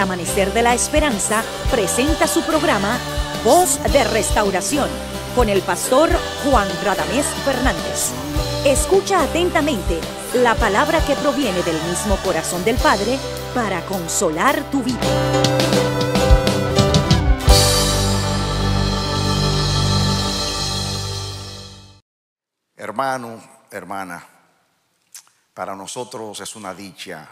Amanecer de la Esperanza presenta su programa Voz de Restauración con el pastor Juan Radamés Fernández. Escucha atentamente la palabra que proviene del mismo corazón del Padre para consolar tu vida. Hermano, hermana, para nosotros es una dicha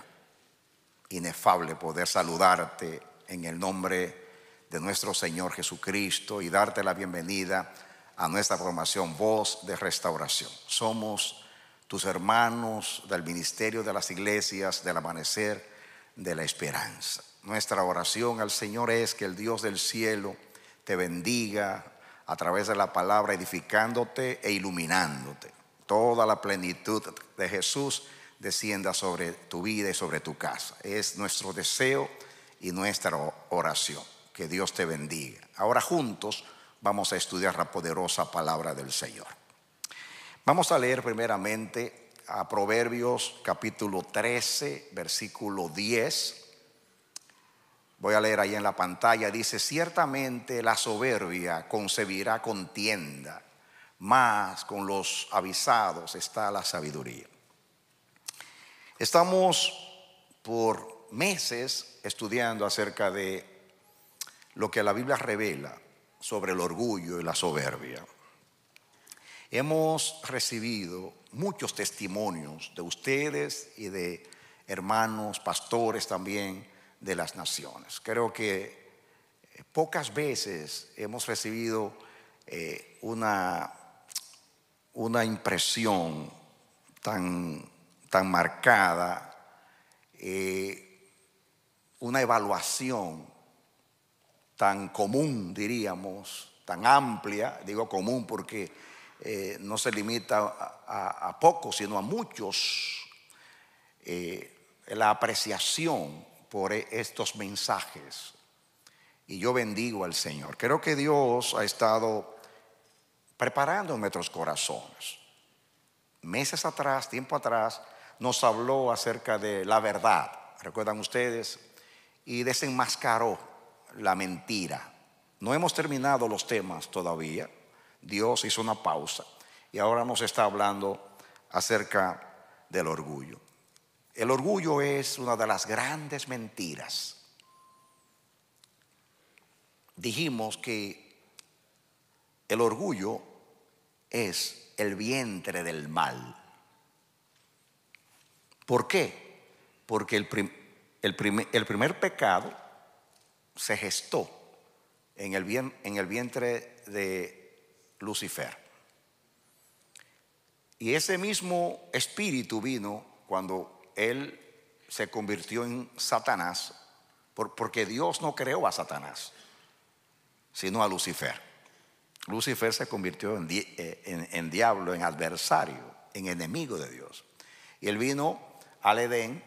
inefable poder saludarte en el nombre de nuestro Señor Jesucristo y darte la bienvenida a nuestra formación Voz de Restauración. Somos tus hermanos del Ministerio de las Iglesias del Amanecer de la Esperanza. Nuestra oración al Señor es que el Dios del cielo te bendiga a través de la palabra, edificándote e iluminándote. Toda la plenitud de Jesús descienda sobre tu vida y sobre tu casa. Es nuestro deseo y nuestra oración. Que Dios te bendiga. Ahora juntos vamos a estudiar la poderosa palabra del Señor. Vamos a leer primeramente a Proverbios capítulo 13, versículo 10. Voy a leer ahí en la pantalla. Dice, ciertamente la soberbia concebirá contienda, mas con los avisados está la sabiduría. Estamos por meses estudiando acerca de lo que la Biblia revela sobre el orgullo y la soberbia. Hemos recibido muchos testimonios de ustedes y de hermanos, pastores también de las naciones. Creo que eh, pocas veces hemos recibido eh, una, una impresión tan tan marcada, eh, una evaluación tan común, diríamos, tan amplia, digo común porque eh, no se limita a, pocos, sino a muchos, eh, la apreciación por e, estos mensajes. Y yo bendigo al Señor. Creo que Dios ha estado preparando nuestros corazones. Meses atrás, tiempo atrás, nos habló acerca de la verdad, recuerdan ustedes, y desenmascaró la mentira. No hemos terminado los temas todavía, Dios hizo una pausa y ahora nos está hablando acerca del orgullo. El orgullo es una de las grandes mentiras. Dijimos que el orgullo es el vientre del mal. ¿Por qué? Porque el, primer pecado se gestó en el, vientre de Lucifer. Y ese mismo espíritu vino cuando él se convirtió en Satanás, porque Dios no creó a Satanás, sino a Lucifer. Lucifer se convirtió en eh, diablo, en adversario, en enemigo de Dios. Y él vino al Edén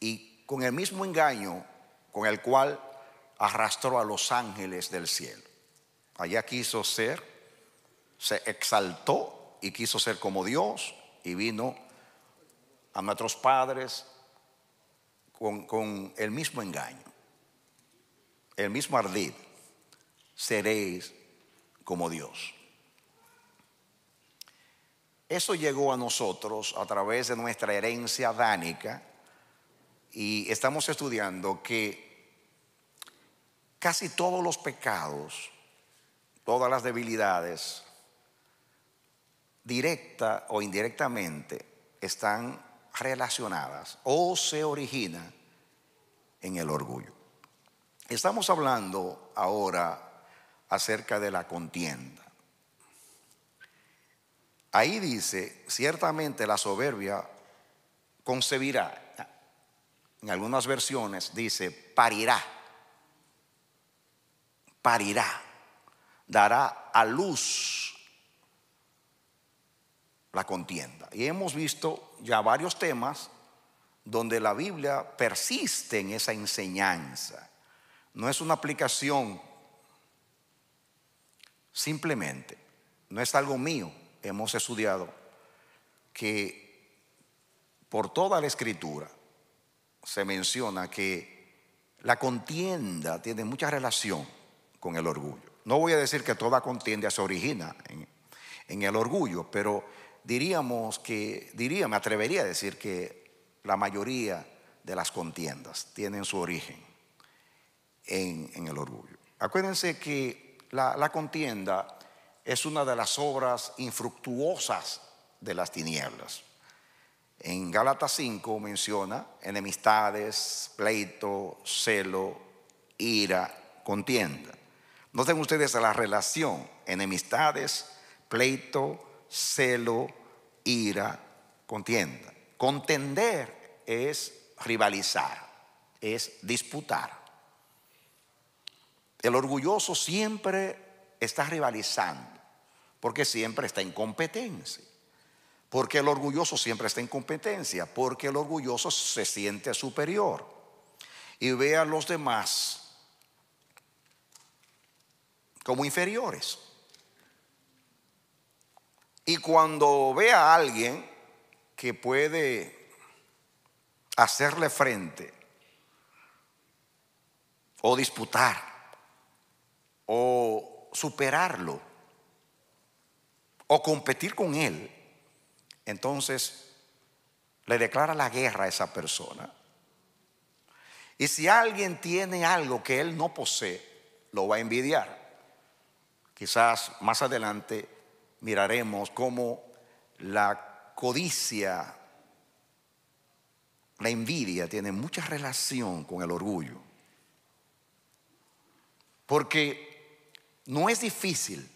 y con el mismo engaño con el cual arrastró a los ángeles del cielo. Allá quiso ser, se exaltó y quiso ser como Dios y vino a nuestros padres con, con el mismo engaño, el mismo ardid. Seréis como Dios. Eso llegó a nosotros a través de nuestra herencia dánica y estamos estudiando que casi todos los pecados, todas las debilidades, directa o indirectamente, están relacionadas o se origina en el orgullo. Estamos hablando ahora acerca de la contienda. Ahí dice, ciertamente la soberbia concebirá. En algunas versiones dice, parirá. Parirá. Dará a luz la contienda. Y hemos visto ya varios temas donde la Biblia persiste en esa enseñanza. No es una aplicación simplemente, no es algo mío, hemos estudiado que por toda la escritura se menciona que la contienda tiene mucha relación con el orgullo. No voy a decir que toda contienda se origina en, el orgullo, pero diríamos que, diría, me atrevería a decir que la mayoría de las contiendas tienen su origen en, el orgullo. Acuérdense que la contienda es una de las obras infructuosas de las tinieblas. En Gálatas 5 menciona enemistades, pleito, celo, ira, contienda. Noten ustedes la relación, enemistades, pleito, celo, ira, contienda. Contender es rivalizar, es disputar. El orgulloso siempre está rivalizando porque siempre está en competencia. Porque el orgulloso siempre está en competencia, porque el orgulloso se siente superior y ve a los demás como inferiores. Y cuando ve a alguien que puede hacerle frente o disputar o superarlo, o competir con él, entonces le declara la guerra a esa persona. Y si alguien tiene algo que él no posee, lo va a envidiar. Quizás más adelante miraremos cómo la codicia, la envidia tiene mucha relación con el orgullo. Porque no es difícil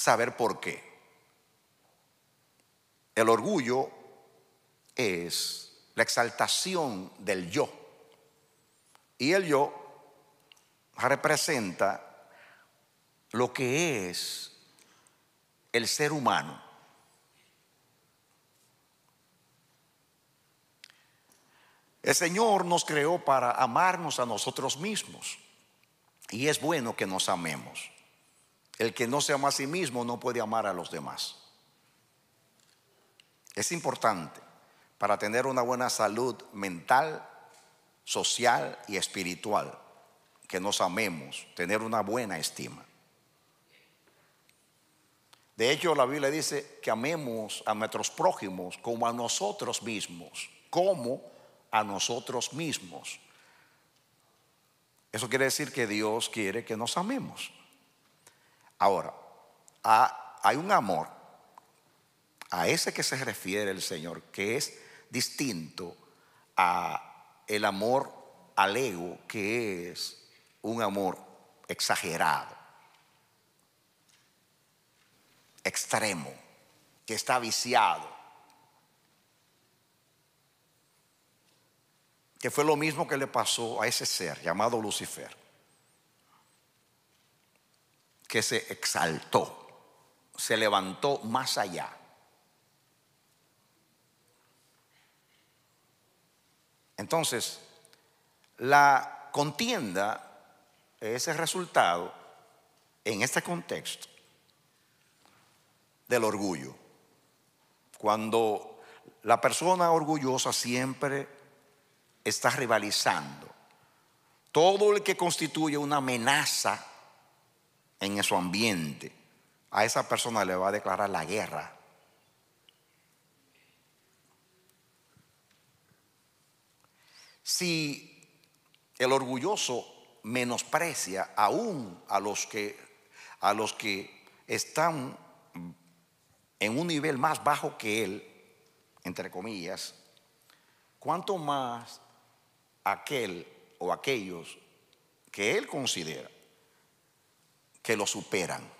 saber por qué. El orgullo es la exaltación del yo. Y el yo representa lo que es el ser humano. El Señor nos creó para amarnos a nosotros mismos y es bueno que nos amemos. El que no se ama a sí mismo no puede amar a los demás. Es importante para tener una buena salud mental, social y espiritual que nos amemos, tener una buena estima. De hecho, la Biblia dice que amemos a nuestros prójimos como a nosotros mismos, como a nosotros mismos. Eso quiere decir que Dios quiere que nos amemos. Ahora, hay un amor a ese que se refiere el Señor, que es distinto a el amor al ego, que es un amor exagerado, extremo, que está viciado. Que fue lo mismo que le pasó a ese ser llamado Lucifer que se exaltó, se levantó más allá. Entonces, la contienda es el resultado, en este contexto, del orgullo. Cuando la persona orgullosa siempre está rivalizando, todo el que constituye una amenaza en su ambiente, a esa persona le va a declarar la guerra. Si el orgulloso menosprecia aún a los que, a los que están en un nivel más bajo que él, entre comillas, ¿cuánto más aquel o aquellos que él considera que lo superan.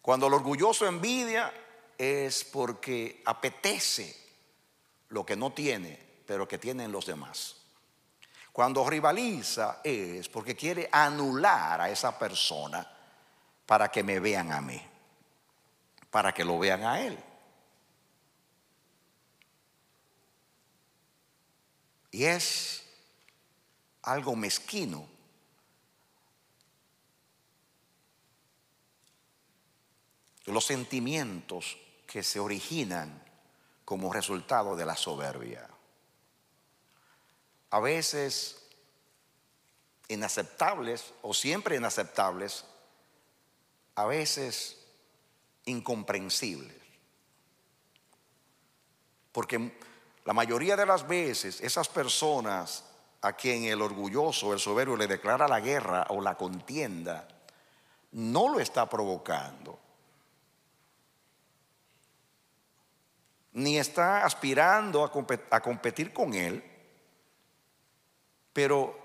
Cuando el orgulloso envidia es porque apetece lo que no tiene, pero que tienen los demás. Cuando rivaliza es porque quiere anular a esa persona para que me vean a mí, para que lo vean a él. Y es algo mezquino los sentimientos que se originan como resultado de la soberbia. A veces inaceptables o siempre inaceptables, a veces incomprensibles. Porque la mayoría de las veces esas personas a quien el orgulloso, el soberbio le declara la guerra o la contienda, no lo está provocando ni está aspirando a, competir con él, pero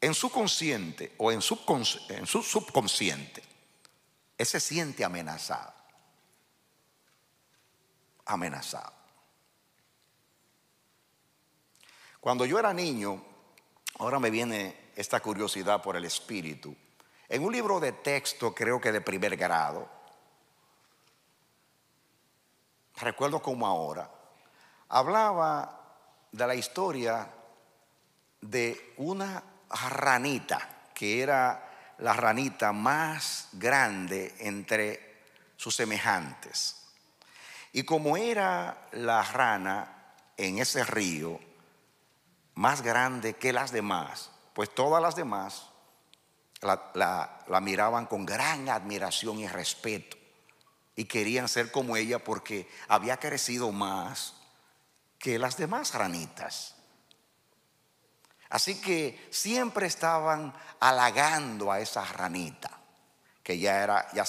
en su consciente o en, en su subconsciente, él se siente amenazado. Amenazado. Cuando yo era niño, ahora me viene esta curiosidad por el espíritu. En un libro de texto, creo que de primer grado, recuerdo como ahora, hablaba de la historia de una ranita, que era la ranita más grande entre sus semejantes. Y como era la rana en ese río más grande que las demás, pues todas las demás la, la miraban con gran admiración y respeto y querían ser como ella porque había crecido más que las demás ranitas. Así que siempre estaban halagando a esa ranita, que ya era, ya,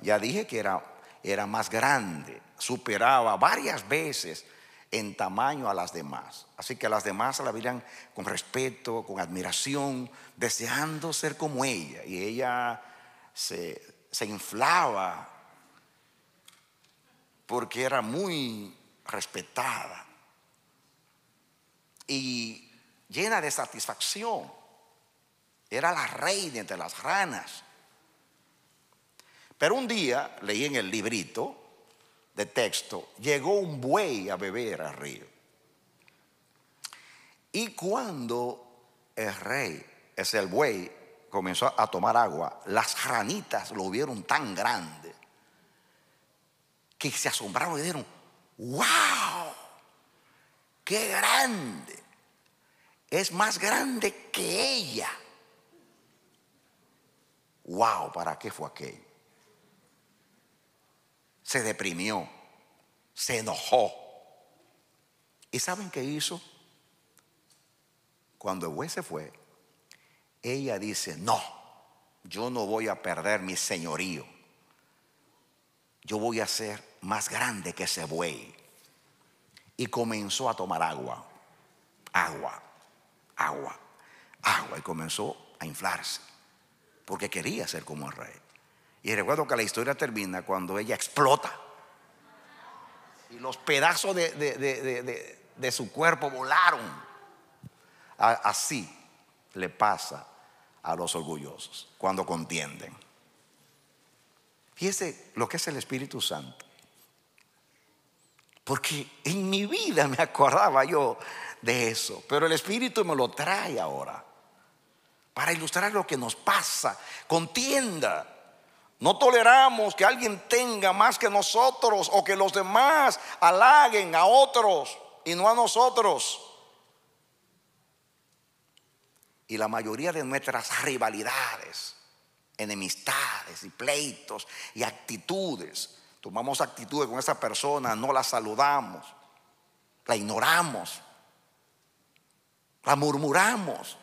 ya dije que era, era más grande, superaba varias veces en tamaño a las demás. Así que a las demás la miran con respeto, con admiración, deseando ser como ella. Y ella se, se inflaba porque era muy respetada y llena de satisfacción. Era la reina entre las ranas. Pero un día, leí en el librito de texto, llegó un buey a beber al río. Y cuando el rey, es el buey, comenzó a tomar agua, las ranitas lo vieron tan grande que se asombraron y dijeron, wow, qué grande, es más grande que ella. Wow, ¿para qué fue aquello? Se deprimió, se enojó. ¿Y saben qué hizo? Cuando el se fue, ella dice, no, yo no voy a perder mi señorío. Yo voy a ser más grande que ese buey. Y comenzó a tomar agua, agua, agua, agua. Y comenzó a inflarse, porque quería ser como el rey. Y recuerdo que la historia termina cuando ella explota. Y los pedazos de, de su cuerpo volaron. Así le pasa a los orgullosos cuando contienden. Fíjese lo que es el Espíritu Santo. Porque en mi vida me acordaba yo de eso. Pero el Espíritu me lo trae ahora. Para ilustrar lo que nos pasa. Contienda. No toleramos que alguien tenga más que nosotros o que los demás halaguen a otros y no a nosotros. Y la mayoría de nuestras rivalidades, enemistades y pleitos y actitudes tomamos actitudes con esa persona, no la saludamos, la ignoramos, la murmuramos,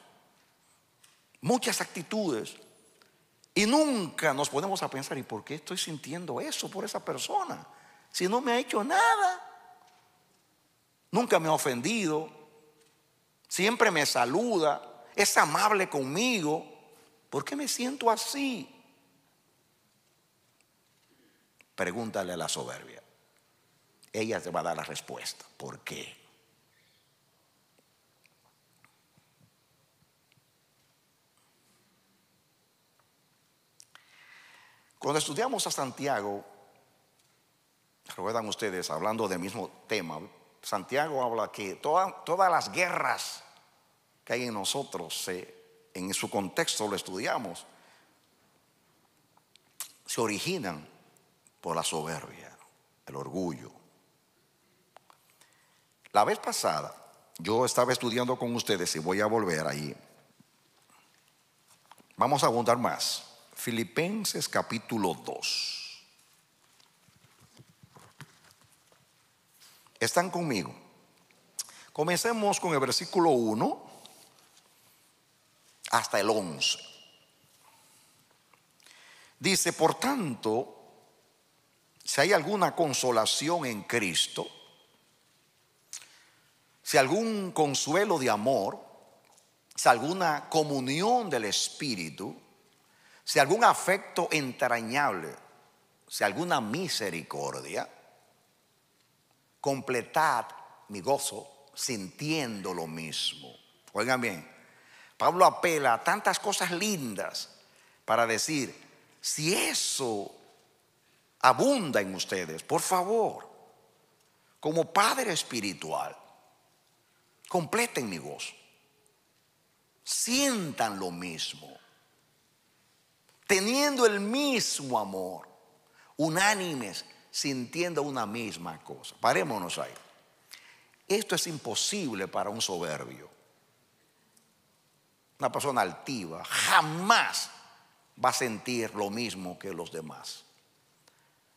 muchas actitudes. Y nunca nos ponemos a pensar, ¿y por qué estoy sintiendo eso por esa persona? Si no me ha hecho nada, nunca me ha ofendido, siempre me saluda, es amable conmigo, ¿por qué me siento así? Pregúntale a la soberbia. Ella te va a dar la respuesta. ¿Por qué? Cuando estudiamos a Santiago, recuerdan ustedes, hablando del mismo tema, Santiago habla que todas las guerras que hay en nosotros, en su contexto lo estudiamos, se originan por la soberbia, el orgullo. La vez pasada, yo estaba estudiando con ustedes y voy a volver ahí. Vamos a abundar más. Filipenses capítulo 2. ¿Están conmigo? Comencemos con el versículo 1 hasta el 11. Dice, por tanto, si hay alguna consolación en Cristo, si algún consuelo de amor, si alguna comunión del Espíritu, si algún afecto entrañable, si alguna misericordia, completad mi gozo sintiendo lo mismo. Oigan bien, Pablo apela a tantas cosas lindas para decir, si eso abunda en ustedes. Por favor, como Padre Espiritual, completen mi voz Sientan lo mismo, teniendo el mismo amor, unánimes, sintiendo una misma cosa. Parémonos ahí. Esto es imposible para un soberbio. Una persona altiva jamás va a sentir lo mismo que los demás.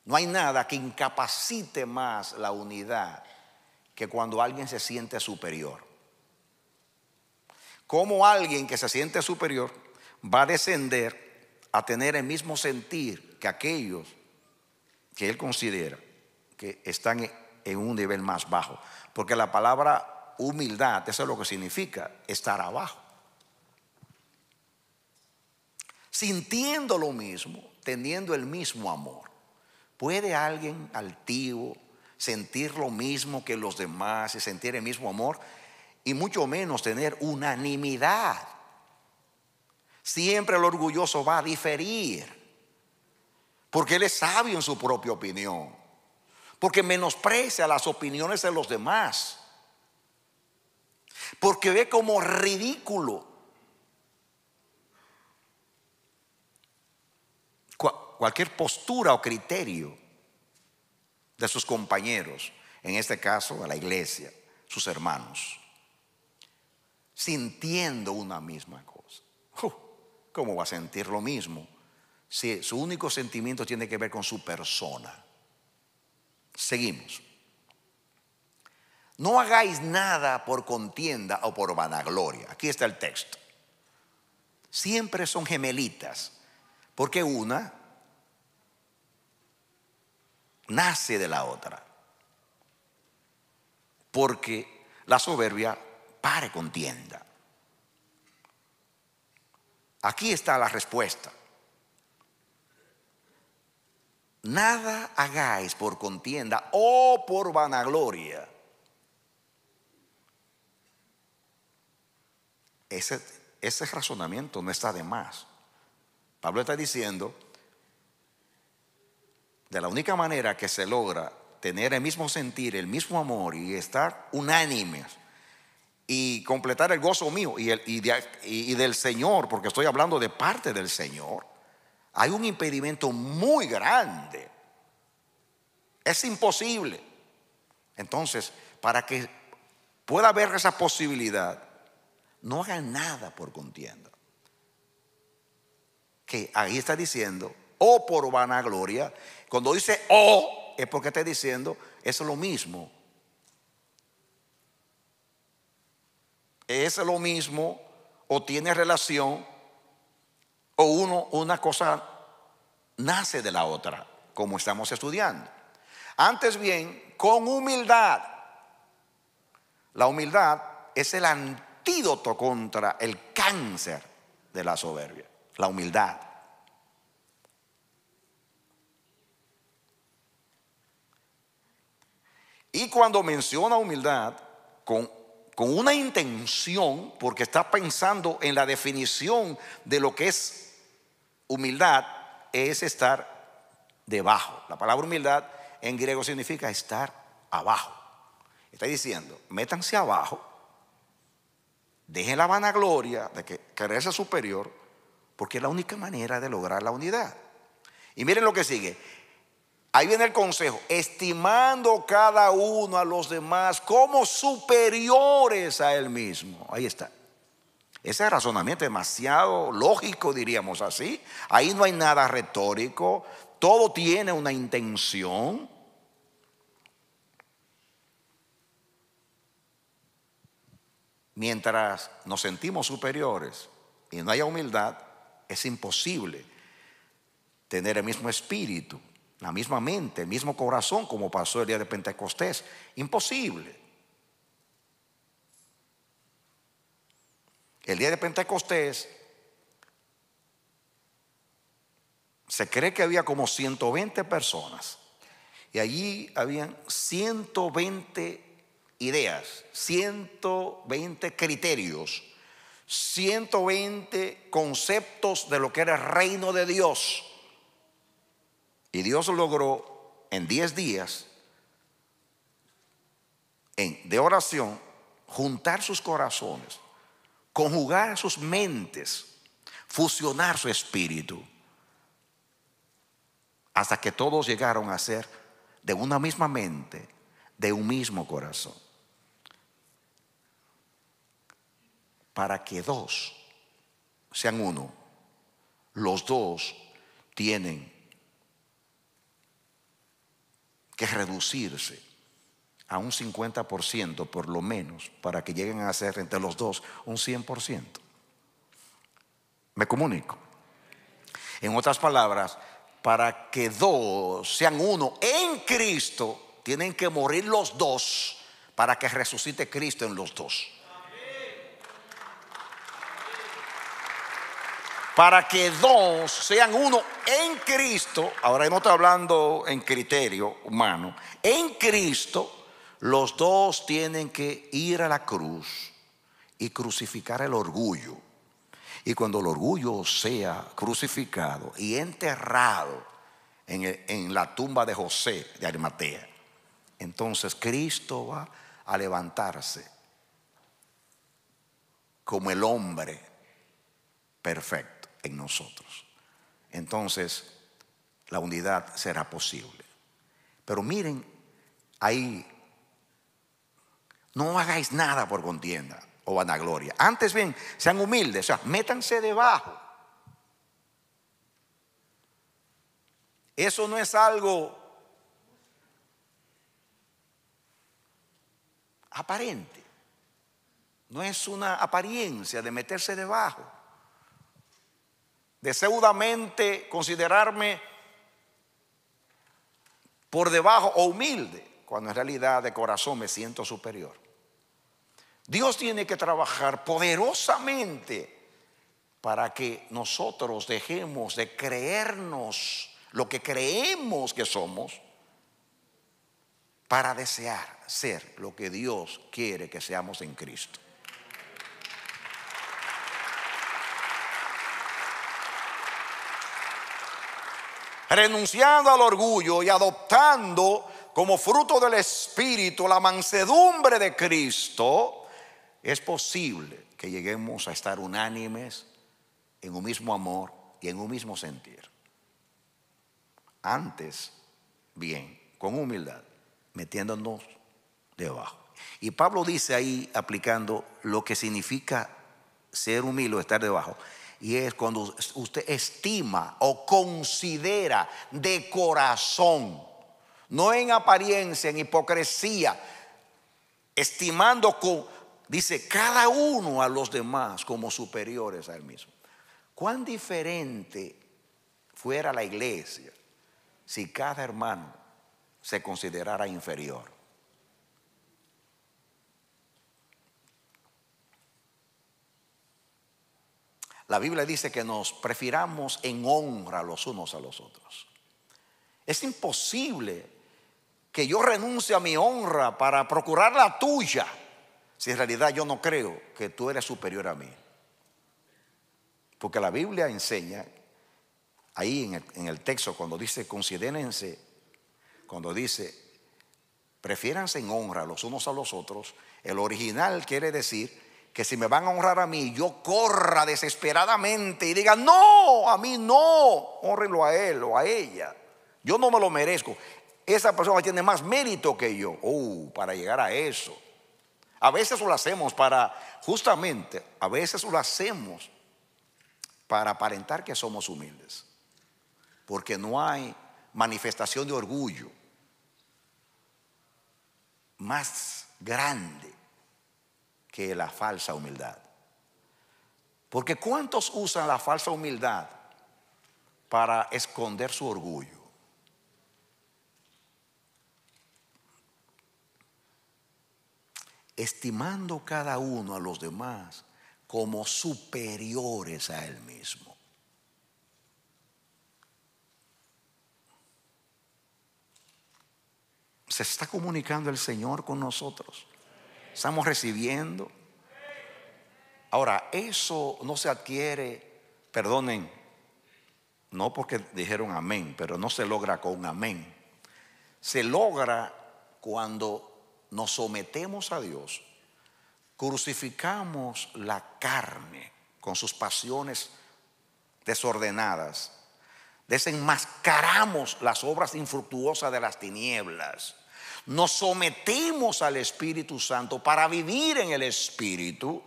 No hay nada que incapacite más la unidad que cuando alguien se siente superior. ¿Cómo alguien que se siente superior va a descender a tener el mismo sentir que aquellos que él considera que están en un nivel más bajo? Porque la palabra humildad, eso es lo que significa, estar abajo. Sintiendo lo mismo, teniendo el mismo amor. ¿Puede alguien altivo sentir lo mismo que los demás y sentir el mismo amor? Y mucho menos tener unanimidad. Siempre el orgulloso va a diferir, porque él es sabio en su propia opinión, porque menosprecia las opiniones de los demás, porque ve como ridículo cualquier postura o criterio de sus compañeros, en este caso de la iglesia, sus hermanos, sintiendo una misma cosa. ¿Cómo va a sentir lo mismo si su único sentimiento tiene que ver con su persona? Seguimos. No hagáis nada por contienda o por vanagloria. Aquí está el texto. Siempre son gemelitas, porque una nace de la otra. Porque la soberbia pare contienda. Aquí está la respuesta. Nada hagáis por contienda o por vanagloria. Ese, ese razonamiento no está de más. Pablo está diciendo, de la única manera que se logra tener el mismo sentir, el mismo amor y estar unánimes y completar el gozo mío y, del Señor, porque estoy hablando de parte del Señor, hay un impedimento muy grande. Es imposible. Entonces, para que pueda haber esa posibilidad, no hagan nada por contienda. Que ahí está diciendo, o oh, por vanagloria, cuando dice o, es porque está diciendo, es lo mismo. Es lo mismo o tiene relación o uno, una cosa nace de la otra, como estamos estudiando. Antes bien, con humildad. La humildad es el antídoto contra el cáncer de la soberbia, la humildad. Y cuando menciona humildad, con, con una intención, porque está pensando en la definición de lo que es humildad, es estar debajo. La palabra humildad en griego significa estar abajo. Está diciendo, métanse abajo, dejen la vanagloria de que crece superior, porque es la única manera de lograr la unidad. Y miren lo que sigue. Ahí viene el consejo, estimando cada uno a los demás como superiores a él mismo. Ahí está. Ese razonamiento es demasiado lógico, diríamos así. Ahí no hay nada retórico, todo tiene una intención. Mientras nos sentimos superiores y no haya humildad, es imposible tener el mismo espíritu la misma mente, el mismo corazón, como pasó el día de Pentecostés. Imposible. El día de Pentecostés se cree que había como 120 personas y allí habían 120 ideas, 120 criterios, 120 conceptos de lo que era el reino de Dios. Y Dios logró en 10 días de oración juntar sus corazones, conjugar sus mentes, fusionar su espíritu, hasta que todos llegaron a ser de una misma mente, de un mismo corazón, para que dos sean uno. Los dos tienen que reducirse a un 50% por lo menos para que lleguen a ser entre los dos un 100%. Me comunico. En otras palabras, para que dos sean uno en Cristo, tienen que morir los dos para que resucite Cristo en los dos. para que dos sean uno en Cristo, ahora no estoy hablando en criterio humano, en Cristo los dos tienen que ir a la cruz y crucificar el orgullo. Y cuando el orgullo sea crucificado y enterrado en, en la tumba de José de Arimatea, entonces Cristo va a levantarse como el hombre perfecto en nosotros. Entonces, la unidad será posible. Pero miren, ahí no hagáis nada por contienda o vanagloria. Antes bien, sean humildes, o sea, métanse debajo. Eso no es algo aparente. No es una apariencia de meterse debajo deseudamente considerarme por debajo o humilde, cuando en realidad de corazón me siento superior. Dios tiene que trabajar poderosamente para que nosotros dejemos de creernos lo que creemos que somos para desear ser lo que Dios quiere que seamos en Cristo. renunciando al orgullo y adoptando como fruto del Espíritu la mansedumbre de Cristo, es posible que lleguemos a estar unánimes en un mismo amor y en un mismo sentir. Antes, bien, con humildad, metiéndonos debajo. Y Pablo dice ahí, aplicando lo que significa ser humilde o estar debajo, y es cuando usted estima o considera de corazón, no en apariencia, en hipocresía, estimando dice, cada uno a los demás como superiores a él mismo. Cuán diferente fuera la iglesia si cada hermano se considerara inferior. La Biblia dice que nos prefiramos en honra los unos a los otros. Es imposible que yo renuncie a mi honra para procurar la tuya, si en realidad yo no creo que tú eres superior a mí. Porque la Biblia enseña, ahí en el, texto, cuando dice, considérense, cuando dice, prefiéranse en honra los unos a los otros, el original quiere decir, que si me van a honrar a mí, yo corra desesperadamente y diga, no, a mí no, honrenlo a él o a ella. Yo no me lo merezco. Esa persona tiene más mérito que yo oh, para llegar a eso. A veces lo hacemos para, justamente, a veces lo hacemos para aparentar que somos humildes. Porque no hay manifestación de orgullo más grande que la falsa humildad. Porque ¿cuántos usan la falsa humildad para esconder su orgullo? Estimando cada uno a los demás como superiores a él mismo. Se está comunicando el Señor con nosotros. Estamos recibiendo. Ahora, eso no se adquiere, perdonen, no porque dijeron amén, pero no se logra con amén. Se logra cuando nos sometemos a Dios, crucificamos la carne con sus pasiones desordenadas, desenmascaramos las obras infructuosas de las tinieblas nos sometemos al Espíritu Santo para vivir en el Espíritu,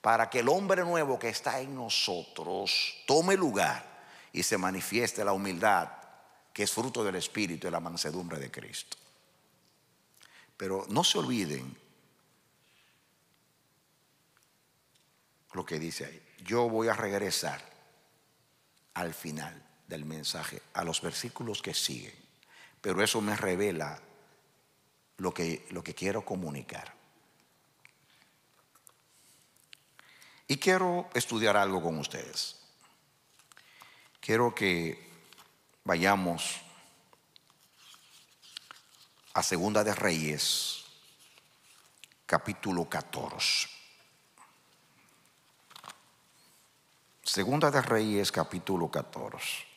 para que el hombre nuevo que está en nosotros tome lugar y se manifieste la humildad que es fruto del Espíritu y la mansedumbre de Cristo. Pero no se olviden lo que dice ahí. Yo voy a regresar al final del mensaje, a los versículos que siguen. Pero eso me revela lo que, lo que quiero comunicar. Y quiero estudiar algo con ustedes. Quiero que vayamos a Segunda de Reyes, capítulo 14. Segunda de Reyes, capítulo 14.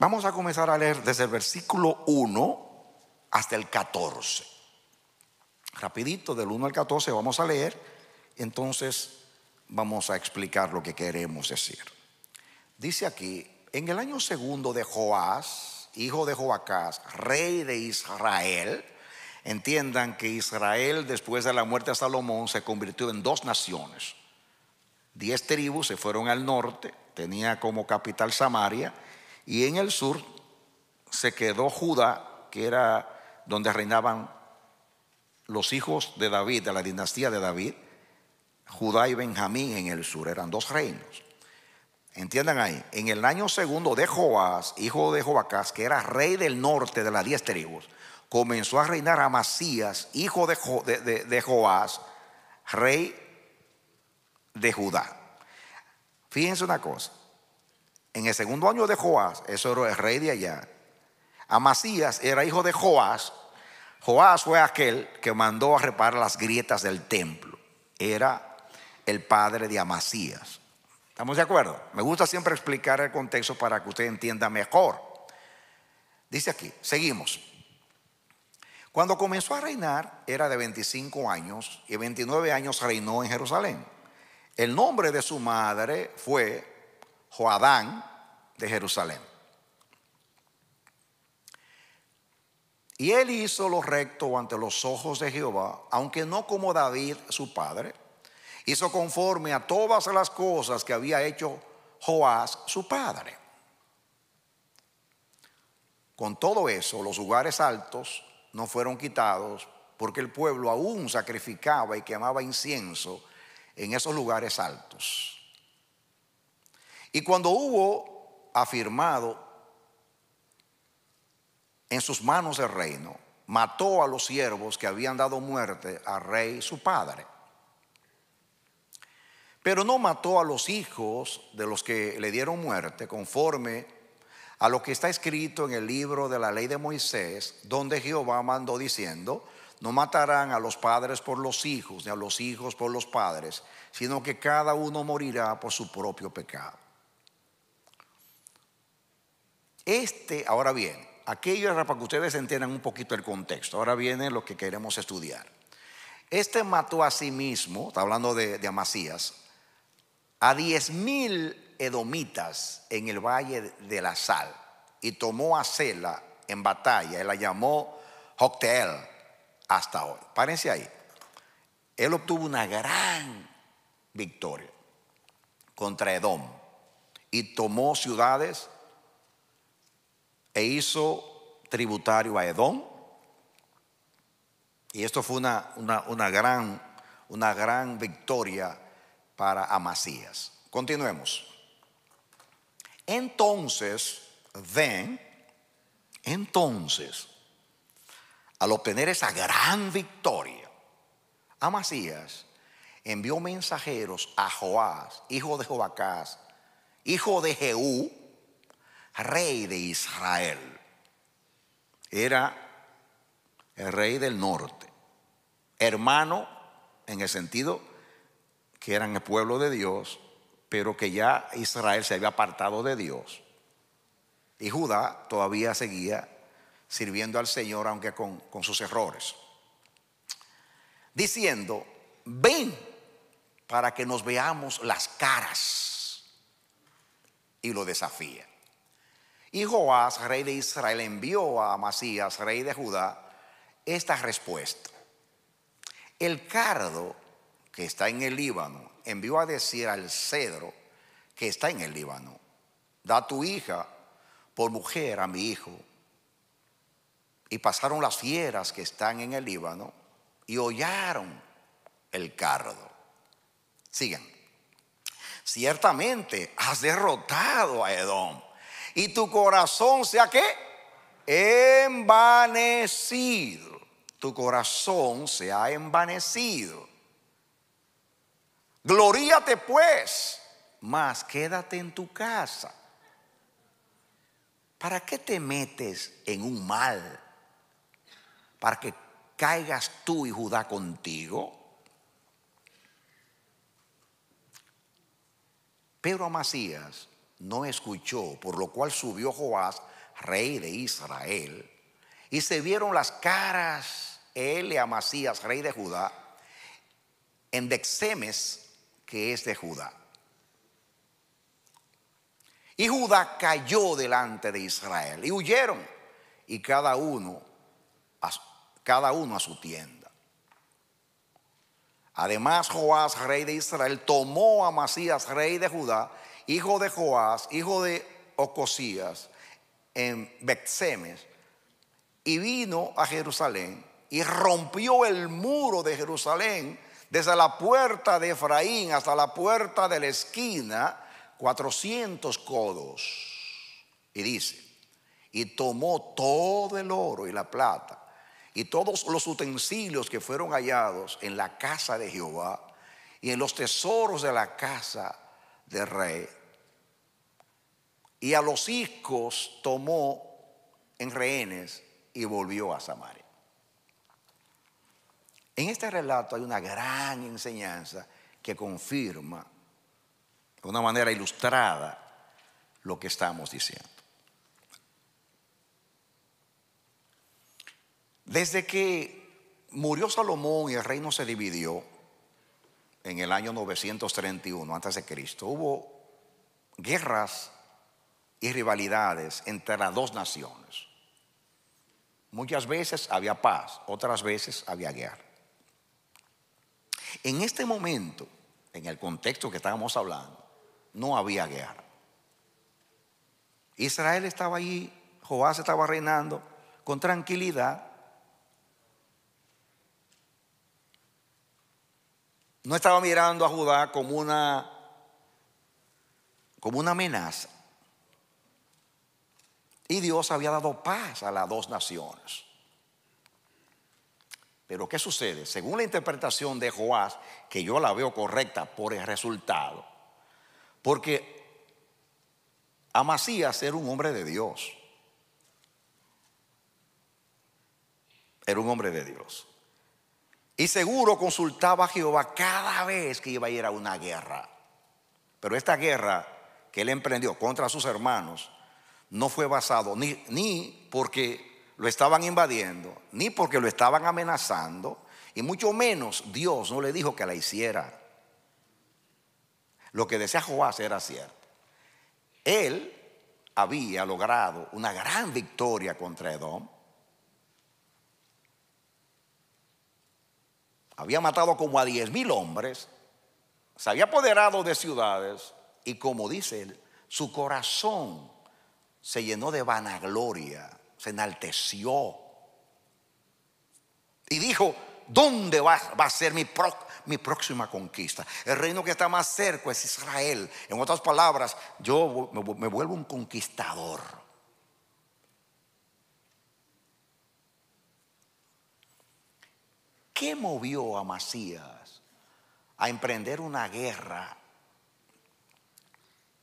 Vamos a comenzar a leer desde el versículo 1 hasta el 14. Rapidito, del 1 al 14 vamos a leer, entonces vamos a explicar lo que queremos decir. Dice aquí, en el año segundo de Joás, hijo de Joacás, rey de Israel, entiendan que Israel después de la muerte de Salomón se convirtió en dos naciones. Diez tribus se fueron al norte, tenía como capital Samaria, y en el sur se quedó Judá, que era donde reinaban los hijos de David, de la dinastía de David, Judá y Benjamín en el sur, eran dos reinos. Entiendan ahí, en el año segundo de Joás, hijo de Joacás, que era rey del norte de las diez tribus, comenzó a reinar Amasías, hijo de, de Joás, rey de Judá. Fíjense una cosa, en el segundo año de Joás, eso era el rey de allá, Amasías era hijo de Joás. Joás fue aquel que mandó a reparar las grietas del templo. Era el padre de Amasías. ¿Estamos de acuerdo? Me gusta siempre explicar el contexto para que usted entienda mejor. Dice aquí, seguimos. Cuando comenzó a reinar era de 25 años y 29 años reinó en Jerusalén. El nombre de su madre fue Joadán de Jerusalén. Y él hizo lo recto ante los ojos de Jehová, aunque no como David su padre. Hizo conforme a todas las cosas que había hecho Joás su padre. Con todo eso, los lugares altos no fueron quitados porque el pueblo aún sacrificaba y quemaba incienso en esos lugares altos. Y cuando hubo afirmado en sus manos el reino, mató a los siervos que habían dado muerte al rey su padre. Pero no mató a los hijos de los que le dieron muerte, conforme a lo que está escrito en el libro de la ley de Moisés, donde Jehová mandó diciendo, no matarán a los padres por los hijos, ni a los hijos por los padres, sino que cada uno morirá por su propio pecado. Este, ahora bien, aquello era para que ustedes entiendan un poquito el contexto. Ahora viene lo que queremos estudiar. Este mató a sí mismo, está hablando de, Amasías, a diez mil edomitas en el valle de la sal y tomó a Cela en batalla Él la llamó Hotel hasta hoy. Párense ahí. Él obtuvo una gran victoria contra Edom y tomó ciudades e hizo tributario a Edom. Y esto fue una, gran, una gran victoria para Amasías. Continuemos. Entonces, ven, entonces, al obtener esa gran victoria, Amasías envió mensajeros a Joás, hijo de Joacás, hijo de Jeú rey de Israel. Era el rey del norte, hermano en el sentido que eran el pueblo de Dios, pero que ya Israel se había apartado de Dios. Y Judá todavía seguía sirviendo al Señor, aunque con, sus errores. Diciendo, ven para que nos veamos las caras. Y lo desafía. Y Joás, rey de Israel, envió a Amasías, rey de Judá, esta respuesta. El cardo que está en el Líbano envió a decir al cedro que está en el Líbano, da tu hija por mujer a mi hijo. Y pasaron las fieras que están en el Líbano y hollaron el cardo. Sigan. Ciertamente has derrotado a Edom y tu corazón sea qué? Envanecido. Tu corazón se ha envanecido. Gloríate pues, mas quédate en tu casa. ¿Para qué te metes en un mal? Para que caigas tú y Judá contigo. Pero Macías no escuchó, por lo cual subió Joás, rey de Israel, y se vieron las caras él y Amasías, rey de Judá, en Dexemes, que es de Judá. Y Judá cayó delante de Israel y huyeron, y cada uno a, cada uno a su tienda. Además, Joás, rey de Israel, tomó a Amasías, rey de Judá, hijo de Joás, hijo de Ocosías, en Betsemes, y vino a Jerusalén y rompió el muro de Jerusalén desde la puerta de Efraín hasta la puerta de la esquina, 400 codos. Y dice, y tomó todo el oro y la plata y todos los utensilios que fueron hallados en la casa de Jehová y en los tesoros de la casa del rey y a los hijos tomó en rehenes y volvió a Samaria. En este relato hay una gran enseñanza que confirma de una manera ilustrada lo que estamos diciendo. Desde que murió Salomón y el reino se dividió en el año 931 antes de Cristo, hubo guerras y rivalidades entre las dos naciones. Muchas veces había paz, otras veces había guerra. En este momento, en el contexto que estábamos hablando, no había guerra. Israel estaba allí, Joás estaba reinando con tranquilidad. No estaba mirando a Judá como una, como una amenaza. Y Dios había dado paz a las dos naciones. Pero ¿qué sucede? Según la interpretación de Joás, que yo la veo correcta por el resultado, porque Amasías era un hombre de Dios. Era un hombre de Dios. Y seguro consultaba a Jehová cada vez que iba a ir a una guerra. Pero esta guerra que él emprendió contra sus hermanos, no fue basado ni, porque lo estaban invadiendo, ni porque lo estaban amenazando, y mucho menos Dios no le dijo que la hiciera. Lo que decía Joás era cierto. Él había logrado una gran victoria contra Edom. Había matado como a diez mil hombres, se había apoderado de ciudades y como dice él, su corazón se llenó de vanagloria, se enalteció y dijo, ¿dónde va, a ser mi, próxima conquista? El reino que está más cerca es Israel. En otras palabras, yo me, me vuelvo un conquistador. ¿Qué movió a Masías a emprender una guerra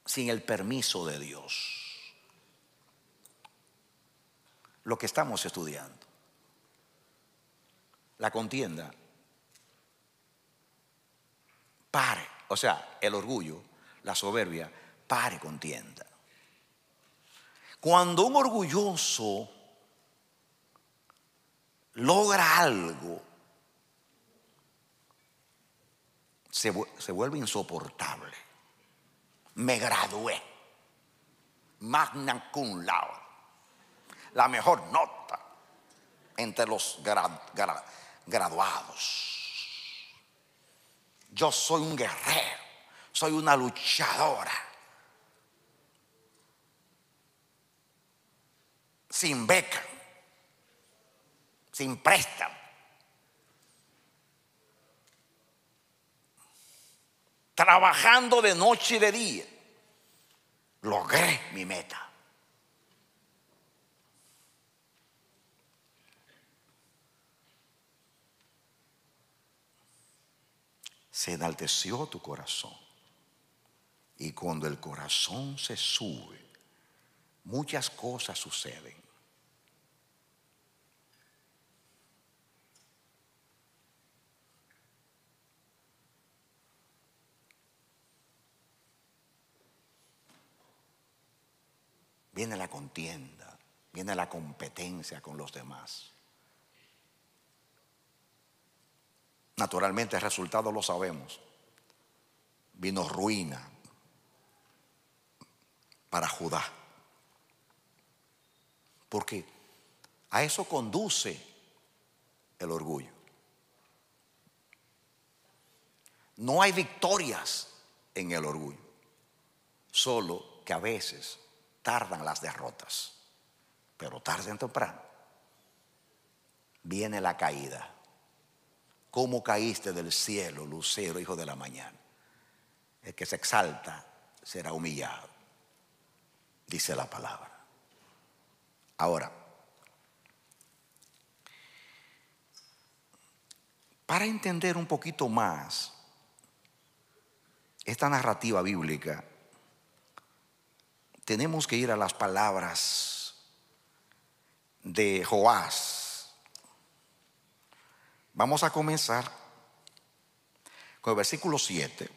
sin el permiso de Dios? lo que estamos estudiando. La contienda. Pare, o sea, el orgullo, la soberbia, pare contienda. Cuando un orgulloso logra algo, se, vuelve insoportable. Me gradué, magna cum laude la mejor nota entre los graduados. Yo soy un guerrero, soy una luchadora. Sin beca, sin préstamo. Trabajando de noche y de día, logré mi meta. se enalteció tu corazón. Y cuando el corazón se sube, muchas cosas suceden. Viene la contienda, viene la competencia con los demás. Naturalmente el resultado lo sabemos. Vino ruina para Judá. Porque a eso conduce el orgullo. No hay victorias en el orgullo, solo que a veces tardan las derrotas, pero tarde o temprano viene la caída cómo caíste del cielo, lucero, hijo de la mañana. El que se exalta será humillado, dice la palabra. Ahora, para entender un poquito más esta narrativa bíblica, tenemos que ir a las palabras de Joás, Vamos a comenzar con el versículo 7.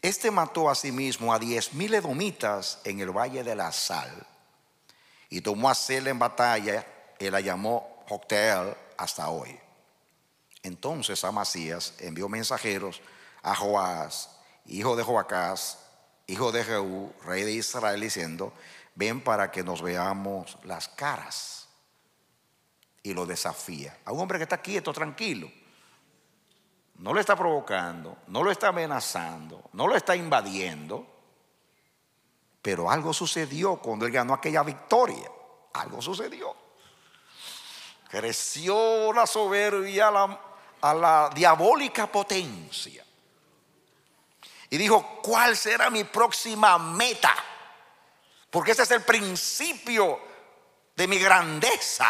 Este mató a sí mismo a diez mil edomitas en el valle de la sal y tomó a Sel en batalla y la llamó Jocteel hasta hoy. Entonces Amasías envió mensajeros a Joás, hijo de Joacás, hijo de Jehú, rey de Israel, diciendo, ven para que nos veamos las caras y lo desafía. A un hombre que está quieto, tranquilo. No lo está provocando, no lo está amenazando, no lo está invadiendo. Pero algo sucedió cuando él ganó aquella victoria. Algo sucedió. Creció la soberbia, a la diabólica potencia. Y dijo, ¿cuál será mi próxima meta? Porque ese es el principio de mi grandeza.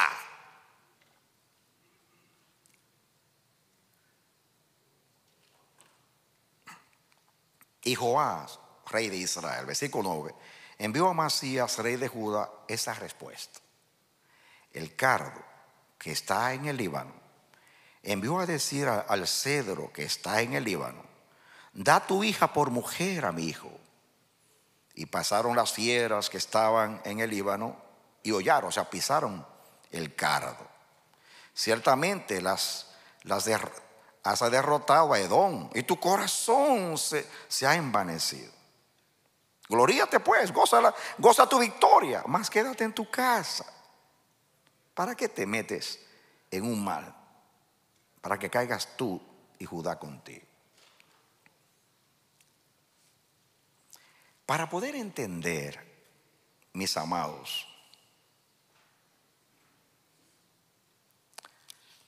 Y Joás, rey de Israel, versículo 9, envió a Masías, rey de Judá, esa respuesta. El cardo que está en el Líbano envió a decir al cedro que está en el Líbano, da tu hija por mujer a mi hijo. Y pasaron las fieras que estaban en el Líbano y hollaron, o sea, pisaron el cardo. Ciertamente las, las, has derrotado a Edom y tu corazón se, se ha envanecido. Gloríate pues, goza, la, goza tu victoria, más quédate en tu casa. ¿Para qué te metes en un mal? Para que caigas tú y Judá contigo. Para poder entender, mis amados,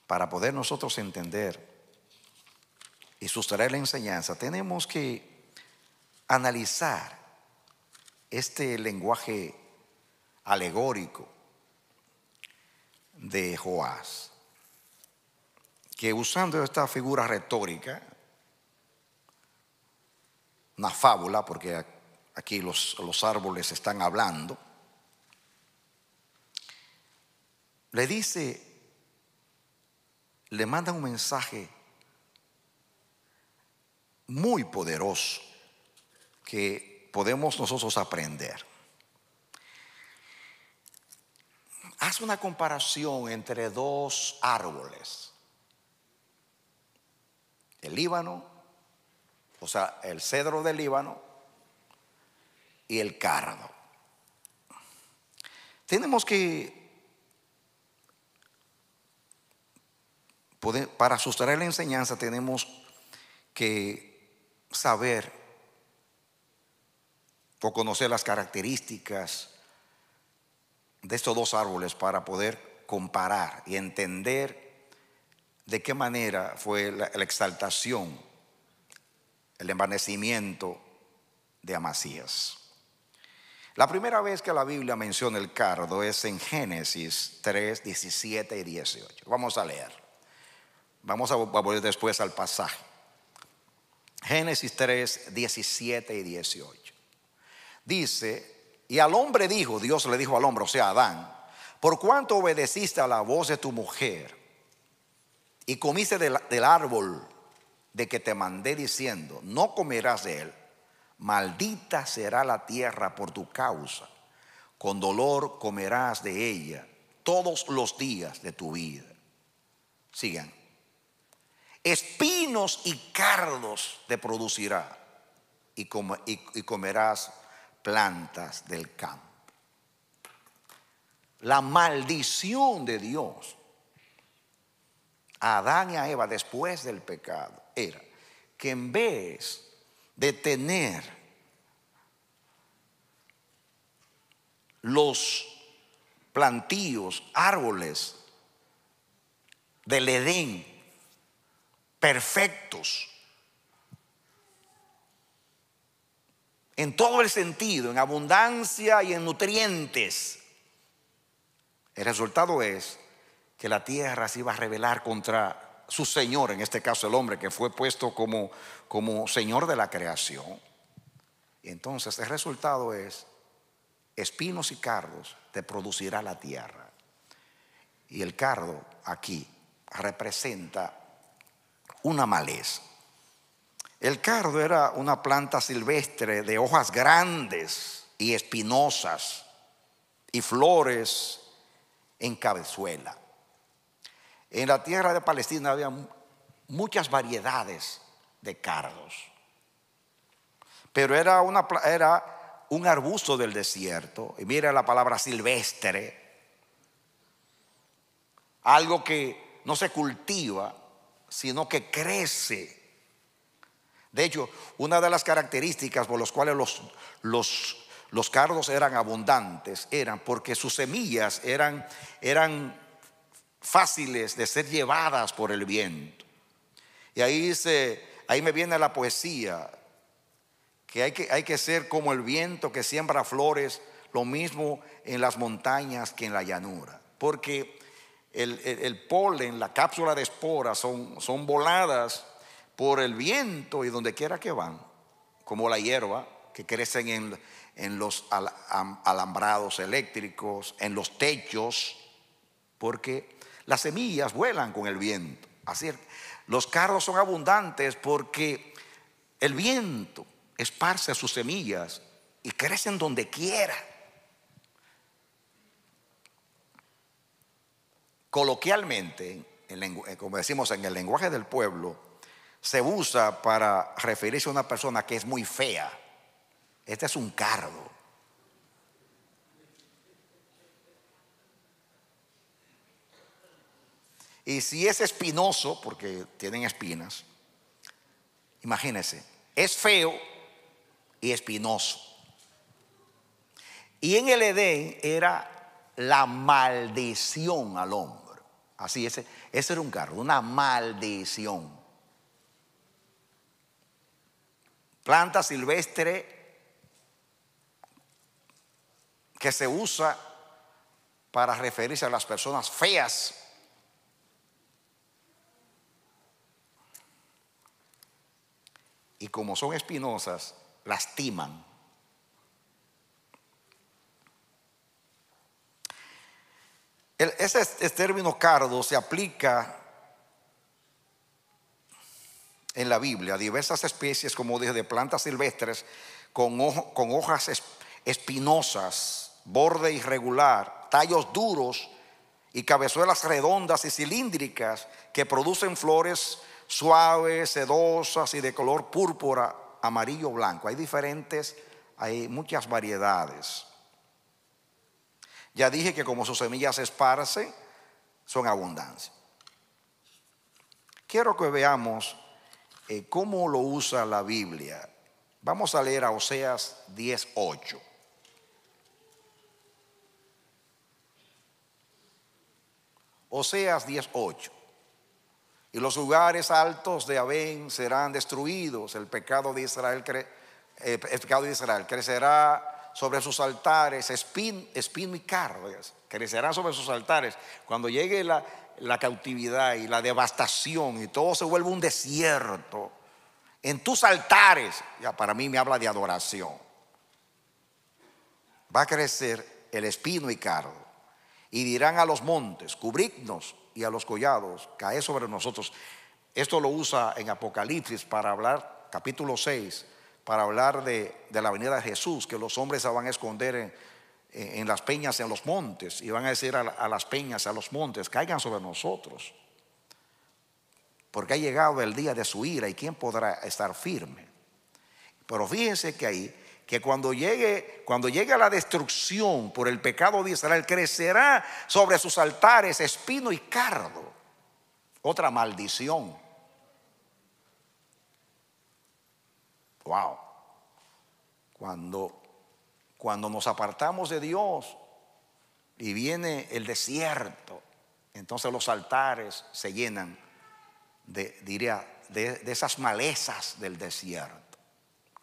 para poder nosotros entender y sustraer la enseñanza, tenemos que analizar este lenguaje alegórico de Joás, que usando esta figura retórica, una fábula, porque aquí los, los árboles están hablando, le dice, le manda un mensaje muy poderoso que podemos nosotros aprender. Haz una comparación entre dos árboles. El Líbano, o sea, el cedro del Líbano y el cardo. Tenemos que para sustraer la enseñanza tenemos que saber o conocer las características de estos dos árboles para poder comparar y entender de qué manera fue la, exaltación, el envanecimiento de Amasías. La primera vez que la Biblia menciona el cardo es en Génesis 3, 17 y 18. Vamos a leer. Vamos a volver después al pasaje. Génesis 3, 17 y 18. Dice, y al hombre dijo, Dios le dijo al hombre, o sea, Adán, por cuanto obedeciste a la voz de tu mujer y comiste del, del árbol de que te mandé diciendo, no comerás de él, maldita será la tierra por tu causa, con dolor comerás de ella todos los días de tu vida. Sigan espinos y cardos te producirá y, comerás plantas del campo. La maldición de Dios a Adán y a Eva después del pecado era que en vez de tener los plantíos, árboles del Edén perfectos. En todo el sentido, en abundancia y en nutrientes. El resultado es que la tierra se iba a rebelar contra su Señor, en este caso el hombre que fue puesto como, como Señor de la creación. entonces el resultado es espinos y cardos te producirá la tierra. Y el cardo aquí representa una maleza. El cardo era una planta silvestre de hojas grandes y espinosas y flores en cabezuela. En la tierra de Palestina había muchas variedades de cardos, pero era, era un arbusto del desierto, y mira la palabra silvestre, algo que no se cultiva, sino que crece. De hecho, una de las características por las cuales los, los, cardos eran abundantes eran porque sus semillas eran, eran fáciles de ser llevadas por el viento. Y ahí, dice, ahí me viene la poesía, que hay, que hay que ser como el viento que siembra flores, lo mismo en las montañas que en la llanura, porque el, polen, la cápsula de esporas son, son voladas por el viento y donde quiera que van, como la hierba que crecen en, los alambrados eléctricos, en los techos, porque las semillas vuelan con el viento. Así los carros son abundantes porque el viento esparce sus semillas y crecen donde quiera. Coloquialmente, eh, como decimos en el lenguaje del pueblo, se usa para referirse a una persona que es muy fea. Este es un cardo. Y si es espinoso, porque tienen espinas, imagínense, es feo y espinoso. Y en el Edén era la maldición al hombro. Así, ese, ese era un carro, una maldición. Planta silvestre que se usa para referirse a las personas feas. Y como son espinosas, lastiman. ese, término cardo se aplica en la Biblia a diversas especies, como dije, de plantas silvestres con, con hojas espinosas, borde irregular, tallos duros y cabezuelas redondas y cilíndricas que producen flores suaves, sedosas y de color púrpura, amarillo, blanco. Hay diferentes, hay muchas variedades. Ya dije que como sus semillas se esparce, son abundancia. Quiero que veamos eh, cómo lo usa la Biblia. Vamos a leer a Oseas 10.8. Oseas 10.8. Y los lugares altos de Abén serán destruidos, el pecado de Israel, eh, el pecado de Israel crecerá sobre sus altares, Espino y y Crecerán sobre sus altares. Cuando llegue la, la cautividad y la devastación y todo se vuelve un desierto, en tus altares, ya para mí me habla de adoración, va a crecer el espino y cardo. Y dirán a los montes, cubridnos, y a los collados, cae sobre nosotros. Esto lo usa en Apocalipsis para hablar, capítulo 6, para hablar de, la venida de Jesús, que los hombres se van a esconder en, las peñas, en los montes, y van a decir a, las peñas, a los montes, caigan sobre nosotros, porque ha llegado el día de su ira y quién podrá estar firme. Pero fíjense que ahí, que cuando llegue, cuando llegue la destrucción por el pecado de Israel, crecerá sobre sus altares espino y cardo, otra maldición. Wow. Cuando, cuando nos apartamos de Dios y viene el desierto, entonces los altares se llenan de, diría, de, esas malezas del desierto,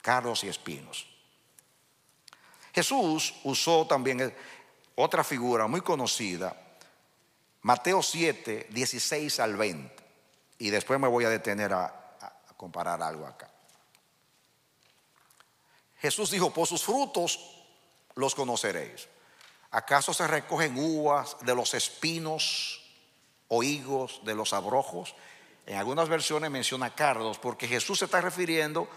carros y espinos. Jesús usó también otra figura muy conocida, Mateo 7, 16 al 20. Y después me voy a detener a comparar algo acá. Jesús dijo, por sus frutos los conoceréis. ¿Acaso se recogen uvas de los espinos o higos de los abrojos? En algunas versiones menciona cardos, porque Jesús se está refiriendo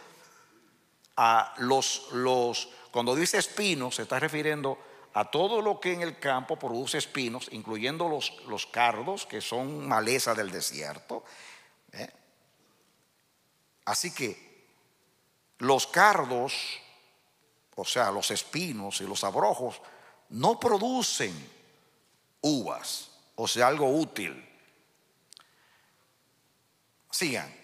a los, los, cuando dice espinos, se está refiriendo a todo lo que en el campo produce espinos, incluyendo los, los cardos, que son maleza del desierto. ¿eh? Así que los cardos o sea, los espinos y los abrojos, no producen uvas, o sea, algo útil. Sigan.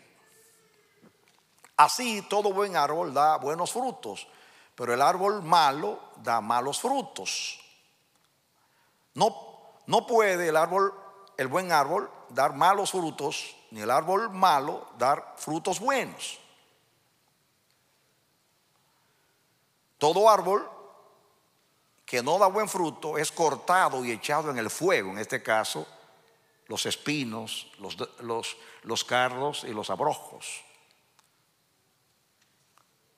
Así todo buen árbol da buenos frutos, pero el árbol malo da malos frutos. No, no puede el árbol, el buen árbol, dar malos frutos, ni el árbol malo dar frutos buenos. Todo árbol que no da buen fruto es cortado y echado en el fuego, en este caso, los espinos, los, los, los y los abrojos.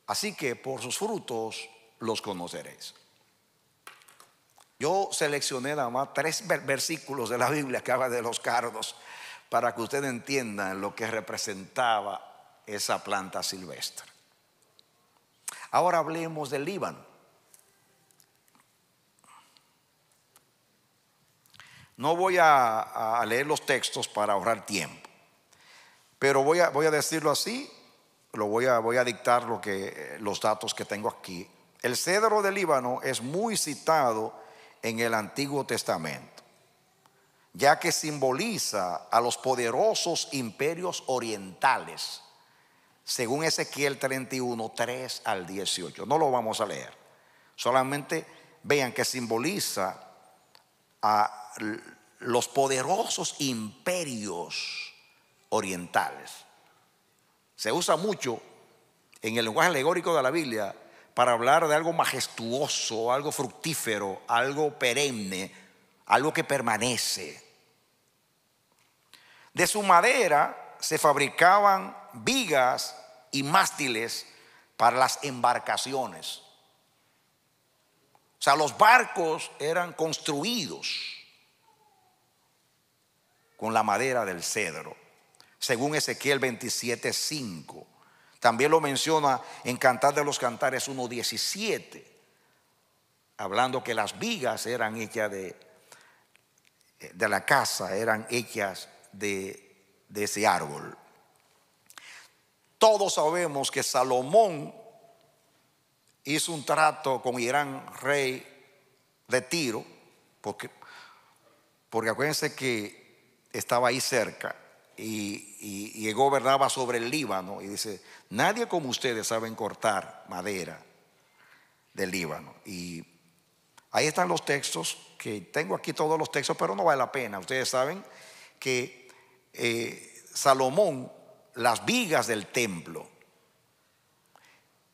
Así que por sus frutos los conoceréis. Yo seleccioné nada más tres versículos de la Biblia que habla de los cardos para que usted entienda lo que representaba esa planta silvestre. Ahora hablemos del Líbano. No voy a, leer los textos para ahorrar tiempo, pero voy a, decirlo así, lo voy a, dictar lo que, eh, los datos que tengo aquí. El cedro del Líbano es muy citado en el Antiguo Testamento, ya que simboliza a los poderosos imperios orientales según Ezequiel 31, 3 al 18. No lo vamos a leer. Solamente vean que simboliza a los poderosos imperios orientales. Se usa mucho en el lenguaje alegórico de la Biblia para hablar de algo majestuoso, algo fructífero, algo perenne, algo que permanece. De su madera se fabricaban vigas y mástiles para las embarcaciones. O sea, los barcos eran construidos con la madera del cedro, según Ezequiel 27:5. También lo menciona en Cantar de los Cantares 1:17, hablando que las vigas eran hechas de, de la casa, eran hechas de de ese árbol. Todos sabemos que Salomón hizo un trato con Irán, rey de Tiro, porque, porque acuérdense que estaba ahí cerca y, y, gobernaba sobre el Líbano y dice, nadie como ustedes saben cortar madera del Líbano. Y ahí están los textos, que tengo aquí todos los textos, pero no vale la pena. Ustedes saben que eh, Salomón las vigas del templo,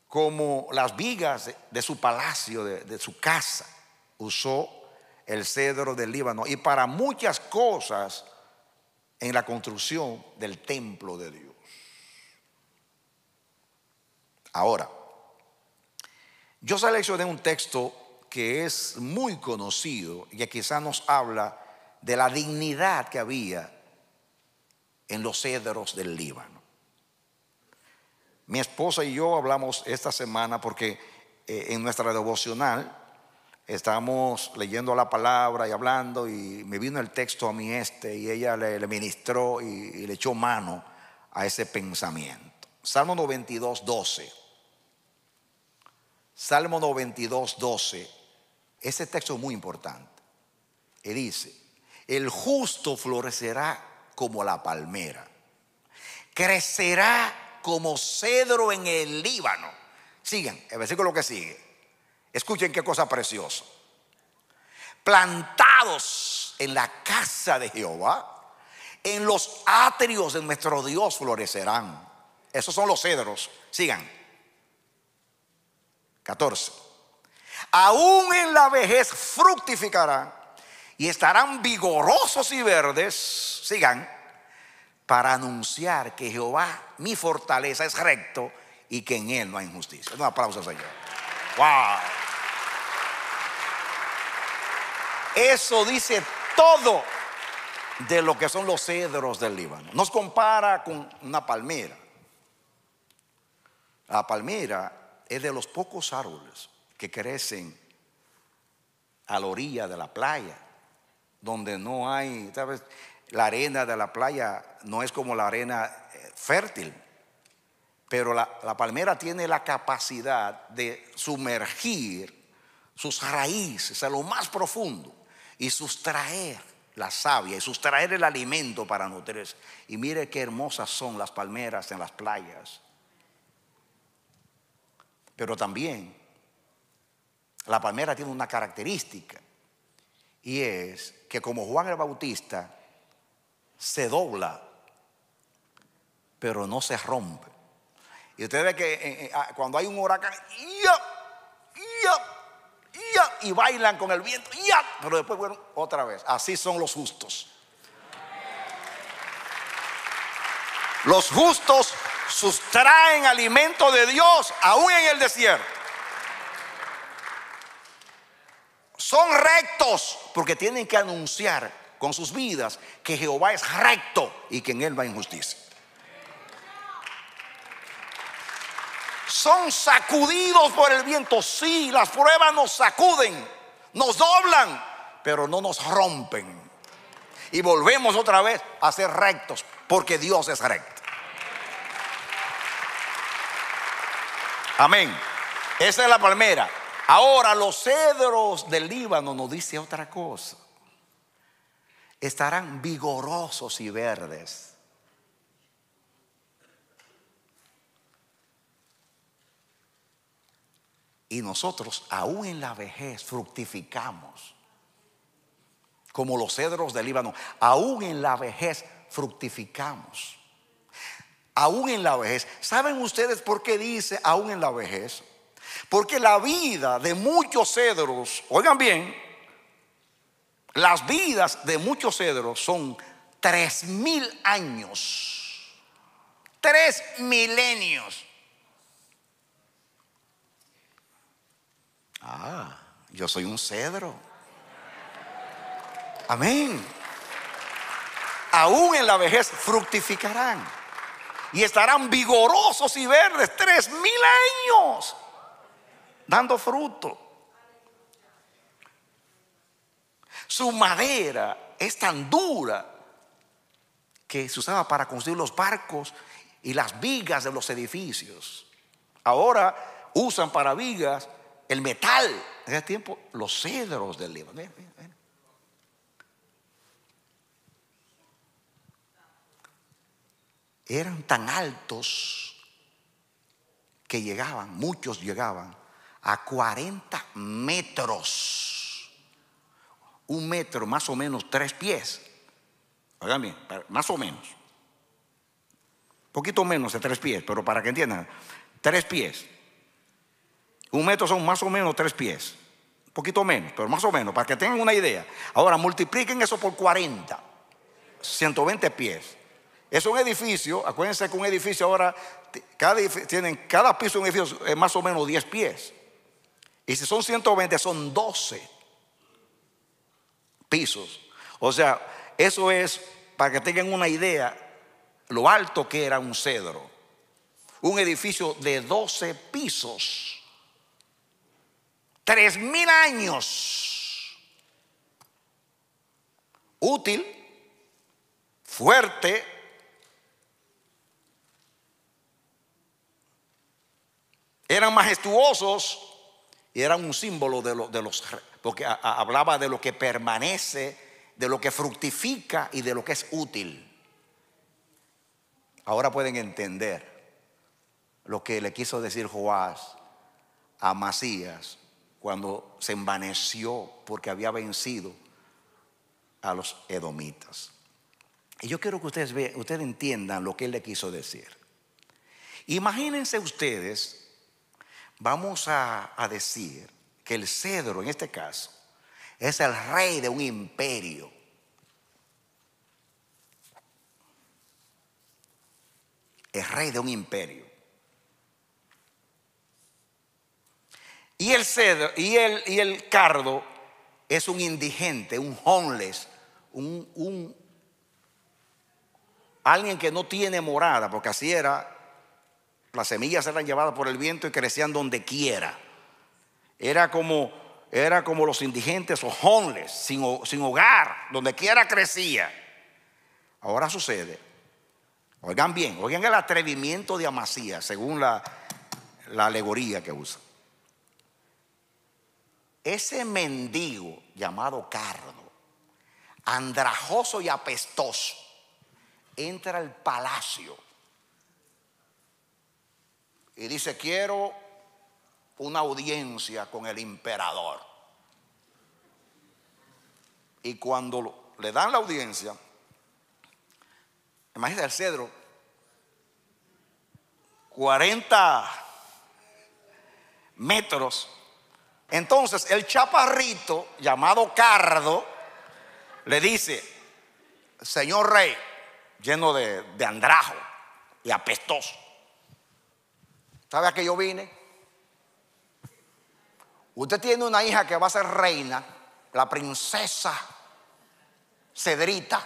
como las vigas de su palacio, de, su casa, usó el cedro del Líbano y para muchas cosas en la construcción del templo de Dios. Ahora, yo seleccioné un texto que es muy conocido y que quizás nos habla de la dignidad que había en los cedros del Líbano. Mi esposa y yo hablamos esta semana porque eh, en nuestra devocional estábamos leyendo la palabra y hablando y me vino el texto a mí este y ella le, ministró y, y, le echó mano a ese pensamiento. Salmo 92, 12. Salmo 92, 12. Ese texto es muy importante. Y dice, el justo florecerá como la palmera. Crecerá como cedro en el Líbano. Sigan, el versículo que sigue. Escuchen qué cosa preciosa. Plantados en la casa de Jehová, en los atrios de nuestro Dios florecerán. Esos son los cedros. Sigan. 14. Aún en la vejez fructificarán y estarán vigorosos y verdes, sigan, para anunciar que Jehová, mi fortaleza, es recto y que en él no hay injusticia. Un aplauso, Señor. ¡Wow! Eso dice todo de lo que son los cedros del Líbano. Nos compara con una palmera. La palmera es de los pocos árboles que crecen a la orilla de la playa donde no hay, La arena de la playa no es como la arena eh, fértil, pero la, la palmera tiene la capacidad de sumergir sus raíces a lo más profundo y sustraer la savia y sustraer el alimento para nutrirse. Y mire qué hermosas son las palmeras en las playas. Pero también la palmera tiene una característica y es que como Juan el Bautista se dobla, pero no se rompe. Y ustedes ve que eh, eh, ah, cuando hay un huracán, y bailan con el viento, pero después vuelven otra vez. Así son los justos. Los justos sustraen alimento de Dios aún en el desierto. son rectos porque tienen que anunciar con sus vidas que Jehová es recto y que en él va injusticia. Son sacudidos por el viento, sí, las pruebas nos sacuden, nos doblan, pero no nos rompen. Y volvemos otra vez a ser rectos, porque Dios es recto. Amén. Esa es la palmera. Ahora los cedros del Líbano nos dice otra cosa. Estarán vigorosos y verdes. Y nosotros, aún en la vejez, fructificamos. Como los cedros del Líbano, aún en la vejez fructificamos. Aún en la vejez. ¿Saben ustedes por qué dice aún en la vejez? Porque la vida de muchos cedros, oigan bien, las vidas de muchos cedros son tres mil años, tres milenios. Ah, yo soy un cedro. Amén. Aún en la vejez fructificarán y estarán vigorosos y verdes tres mil años dando fruto. Su madera es tan dura que se usaba para construir los barcos y las vigas de los edificios. Ahora usan para vigas el metal. En tiempo, los cedros del Líbano. Eran tan altos que llegaban, muchos llegaban a 40 metros. Un metro, más o menos, tres pies. Oigan bien, más o menos. Poquito menos de tres pies, pero para que entiendan, tres pies. Un metro son más o menos tres pies. Un Poquito menos, pero más o menos, para que tengan una idea. Ahora, multipliquen eso por 40, 120 pies. Es un edificio, acuérdense que un edificio ahora, cada, tienen, cada piso de un edificio es más o menos 10 pies. Y si son 120, son 12 pisos. O sea, eso es, para que tengan una idea, lo alto que era un cedro. Un edificio de 12 pisos. Tres mil años. Útil, fuerte. Eran majestuosos y era un símbolo de, los de los, porque hablaba de lo que permanece, de lo que fructifica y de lo que es útil. Ahora pueden entender lo que le quiso decir Joás a Masías cuando se envaneció porque había vencido a los edomitas. Y yo quiero que ustedes, vean, ustedes entiendan lo que él le quiso decir. Imagínense ustedes Vamos a, decir que el cedro, en este caso, es el rey de un imperio. Es rey de un imperio. Y el cedro y el, y el cardo es un indigente, un homeless, un, alguien que no tiene morada, porque así era las semillas eran llevadas por el viento y crecían donde quiera. Era como, era como los indigentes o homeless, sin, hogar, donde quiera crecía. Ahora sucede. Oigan bien, oigan el atrevimiento de Amasías, según la, la alegoría que usa. Ese mendigo llamado Cardo, andrajoso y apestoso, entra al palacio y dice, quiero una audiencia con el emperador. Y cuando le dan la audiencia, imagínate el cedro, 40 metros. Entonces el chaparrito, llamado Cardo, le dice, Señor Rey, lleno de, de andrajo y apestoso, ¿Sabe a qué yo vine? Usted tiene una hija que va a ser reina, la princesa Cedrita.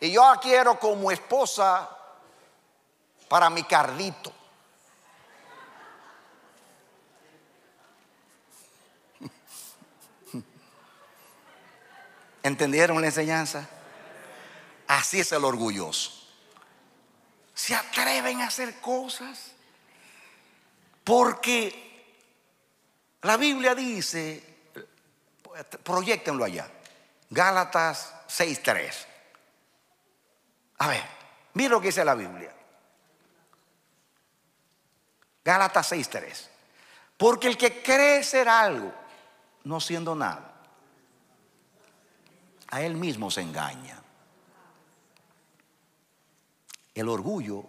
Y yo la quiero como esposa para mi carrito ¿Entendieron la enseñanza? Así es el orgulloso se atreven a hacer cosas. Porque la Biblia dice, proyectenlo allá, Gálatas 6.3. A ver, mira lo que dice la Biblia. Gálatas 6.3. Porque el que cree ser algo, no siendo nada, a él mismo se engaña. El orgullo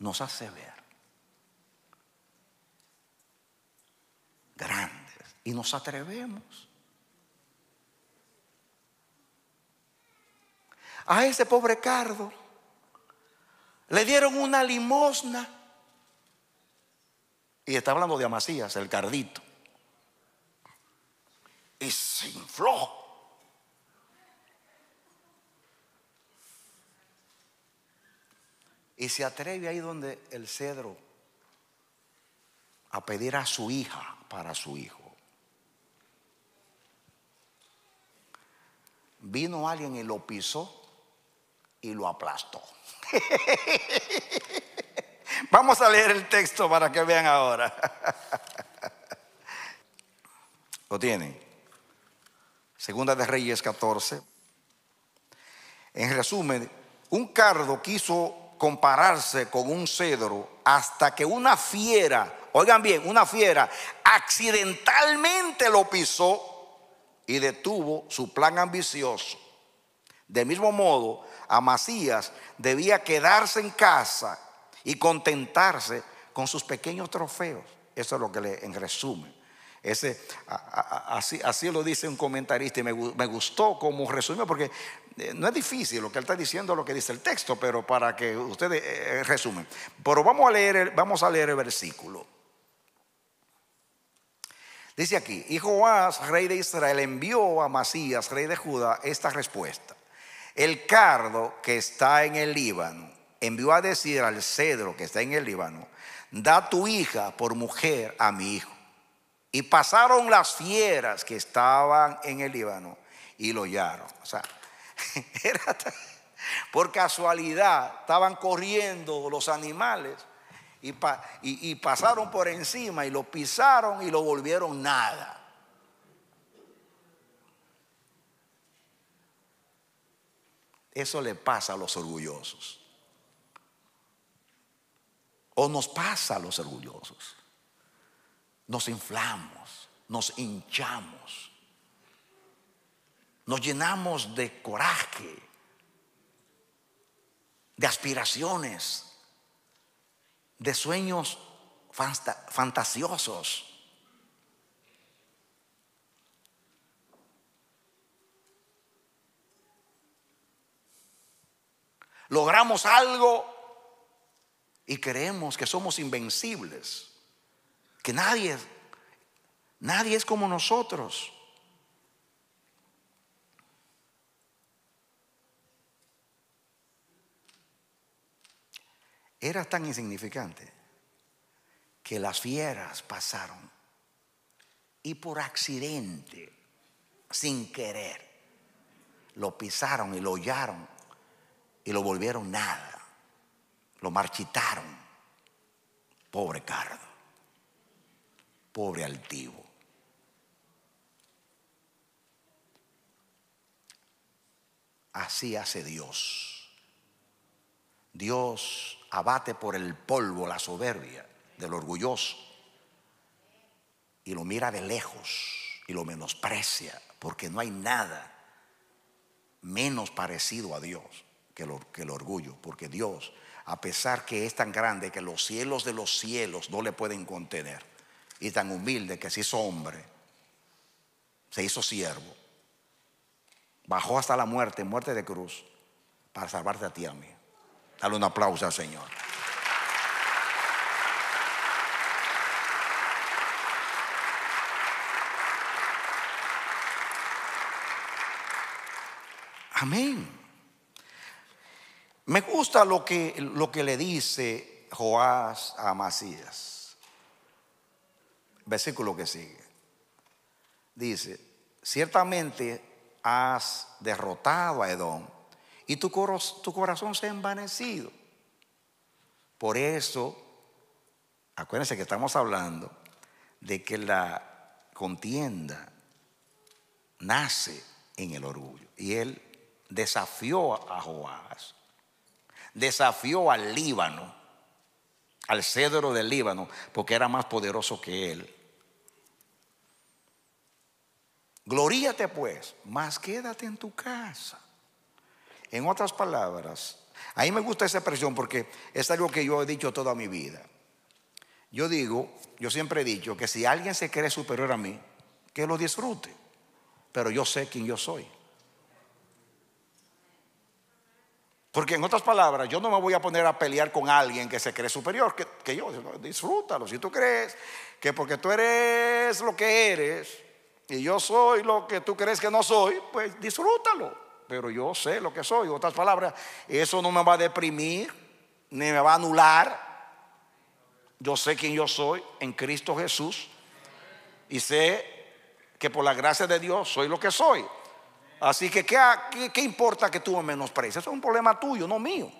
nos hace ver grandes y nos atrevemos. A ese pobre cardo le dieron una limosna. Y está hablando de Amasías, el cardito. Y se infló. y se atreve ahí donde el cedro a pedir a su hija para su hijo. Vino alguien y lo pisó y lo aplastó. Vamos a leer el texto para que vean ahora. ¿Lo tienen? Segunda de Reyes 14. En resumen, un cardo quiso compararse con un cedro hasta que una fiera, oigan bien, una fiera accidentalmente lo pisó y detuvo su plan ambicioso. De mismo modo, a Macías debía quedarse en casa y contentarse con sus pequeños trofeos. Eso es lo que le en resumen. Ese, así, así, lo dice un comentarista y me, gustó como resume porque eh, no es difícil lo que él está diciendo, lo que dice el texto, pero para que ustedes eh, eh, resumen. Pero vamos a, leer, vamos a leer el versículo. Dice aquí, y Joás, rey de Israel, envió a Masías, rey de Judá, esta respuesta. El cardo que está en el Líbano, envió a decir al cedro que está en el Líbano, da tu hija por mujer a mi hijo. Y pasaron las fieras que estaban en el Líbano y lo hallaron. O sea, por casualidad estaban corriendo los animales y, y, pasaron por encima y lo pisaron y lo volvieron nada. Eso le pasa a los orgullosos. O nos pasa a los orgullosos. Nos inflamos, nos hinchamos nos llenamos de coraje, de aspiraciones, de sueños fantasiosos. Logramos algo y creemos que somos invencibles, que nadie, nadie es como nosotros. Era tan insignificante que las fieras pasaron y por accidente, sin querer, lo pisaron y lo hollaron y lo volvieron nada. Lo marchitaron. Pobre cardo. Pobre altivo. Así hace Dios. Dios abate por el polvo la soberbia del orgulloso y lo mira de lejos y lo menosprecia porque no hay nada menos parecido a Dios que el, orgullo, porque Dios, a pesar que es tan grande que los cielos de los cielos no le pueden contener, y tan humilde que se hizo hombre, se hizo siervo, bajó hasta la muerte, muerte de cruz, para salvarte a ti a mí. Dale un aplauso al Señor. Amén. Me gusta lo que, lo que le dice Joás a Macías. Versículo que sigue. Dice, ciertamente has derrotado a Edom y tu, tu corazón se ha envanecido. Por eso, acuérdense que estamos hablando de que la contienda nace en el orgullo. Y él desafió a Joás, desafió al Líbano, al cedro del Líbano, porque era más poderoso que él. Gloríate pues, mas quédate en tu casa. En otras palabras, a mí me gusta esa expresión porque es algo que yo he dicho toda mi vida. Yo digo, yo siempre he dicho que si alguien se cree superior a mí, que lo disfrute, pero yo sé quién yo soy. Porque en otras palabras, yo no me voy a poner a pelear con alguien que se cree superior que, yo. Disfrútalo. Si tú crees que porque tú eres lo que eres y yo soy lo que tú crees que no soy, pues disfrútalo pero yo sé lo que soy. Otras palabras, eso no me va a deprimir, ni me va a anular. Yo sé quién yo soy en Cristo Jesús y sé que por la gracia de Dios soy lo que soy. Así que, ¿qué, importa que tú me menosprecies? Eso es un problema tuyo, no mío.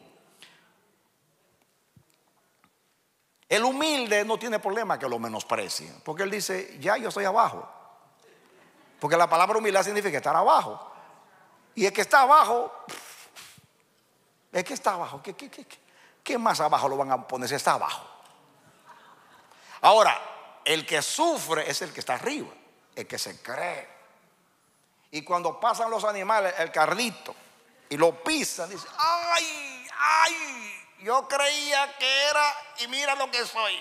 El humilde no tiene problema que lo menosprecie, porque él dice, ya yo estoy abajo. Porque la palabra humildad significa estar abajo. Y el que está abajo, el que está abajo, ¿qué, más abajo lo van a poner si está abajo? Ahora, el que sufre es el que está arriba, el que se cree. Y cuando pasan los animales, el Carlito, y lo pisan, dice, ay, ay, yo creía que era y mira lo que soy.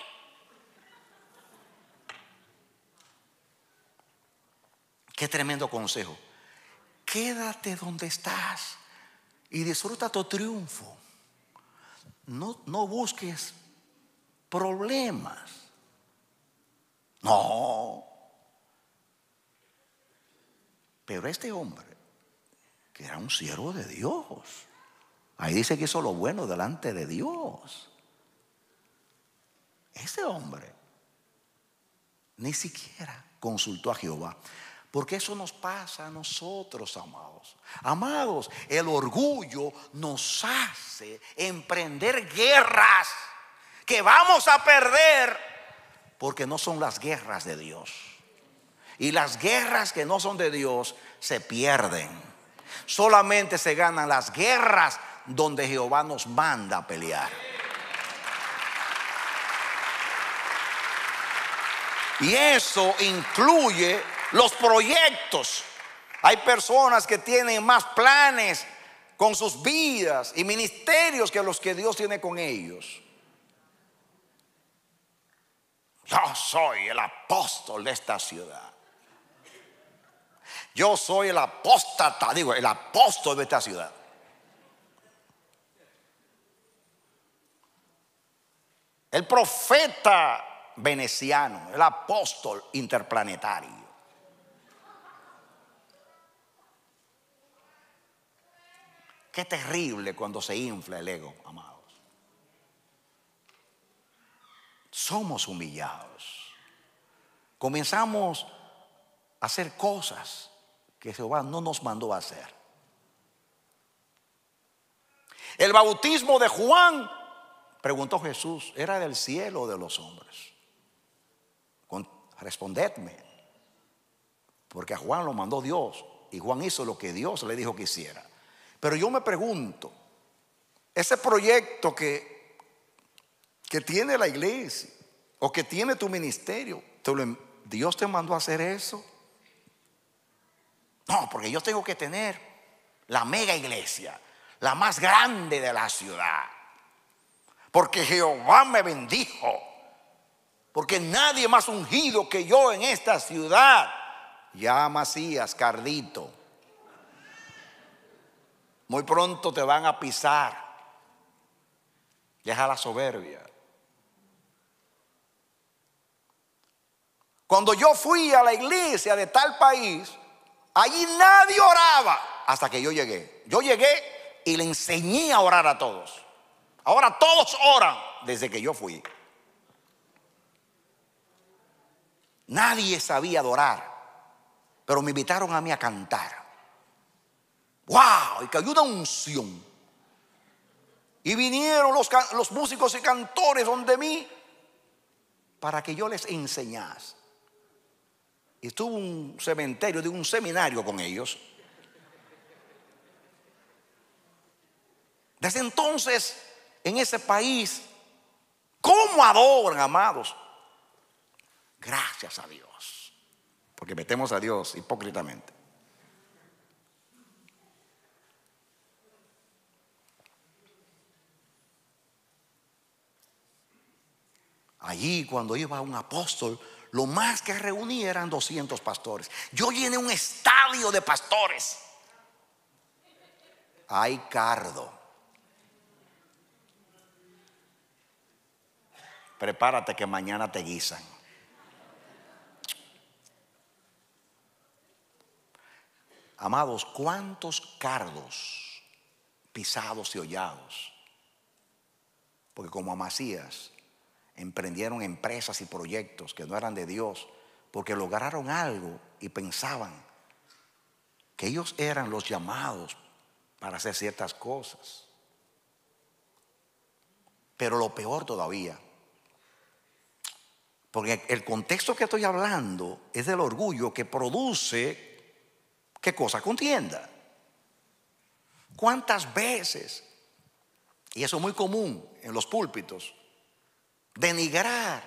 Qué tremendo consejo quédate donde estás y disfruta tu triunfo. No, busques problemas. No. Pero este hombre, que era un siervo de Dios, ahí dice que hizo lo bueno delante de Dios. Ese hombre ni siquiera consultó a Jehová. Porque eso nos pasa a nosotros, amados. Amados, el orgullo nos hace emprender guerras que vamos a perder porque no son las guerras de Dios. Y las guerras que no son de Dios se pierden. Solamente se ganan las guerras donde Jehová nos manda a pelear. Y eso incluye los proyectos. Hay personas que tienen más planes con sus vidas y ministerios que los que Dios tiene con ellos. Yo soy el apóstol de esta ciudad. Yo soy el apóstata, digo, el apóstol de esta ciudad. El profeta veneciano, el apóstol interplanetario. Qué terrible cuando se infla el ego, amados. Somos humillados. Comenzamos a hacer cosas que Jehová no nos mandó a hacer. El bautismo de Juan, preguntó Jesús, era del cielo de los hombres. Respondedme, porque a Juan lo mandó Dios y Juan hizo lo que Dios le dijo que hiciera. Pero yo me pregunto, ese proyecto que, que tiene la iglesia o que tiene tu ministerio, em, Dios te mandó a hacer eso. No, porque yo tengo que tener la mega iglesia, la más grande de la ciudad. Porque Jehová me bendijo. Porque nadie más ungido que yo en esta ciudad. Ya Macías, Cardito. Muy pronto te van a pisar. Deja la soberbia. Cuando yo fui a la iglesia de tal país, allí nadie oraba hasta que yo llegué. Yo llegué y le enseñé a orar a todos. Ahora todos oran desde que yo fui. Nadie sabía adorar, pero me invitaron a mí a cantar. ¡Wow! Y cayó una unción. Y vinieron los, músicos y cantores donde mí para que yo les enseñase. Y tuve un cementerio, de un seminario con ellos. Desde entonces, en ese país, ¿cómo adoran, amados? Gracias a Dios. Porque metemos a Dios hipócritamente. Allí cuando iba un apóstol, lo más que reunía eran 200 pastores. Yo llené un estadio de pastores. hay cardo. Prepárate que mañana te guisan. Amados, ¿cuántos cardos pisados y hollados? Porque como a Amasías, emprendieron empresas y proyectos que no eran de Dios, porque lograron algo y pensaban que ellos eran los llamados para hacer ciertas cosas. Pero lo peor todavía, porque el contexto que estoy hablando es del orgullo que produce, ¿qué cosa? Contienda. ¿Cuántas veces? Y eso es muy común en los púlpitos denigrar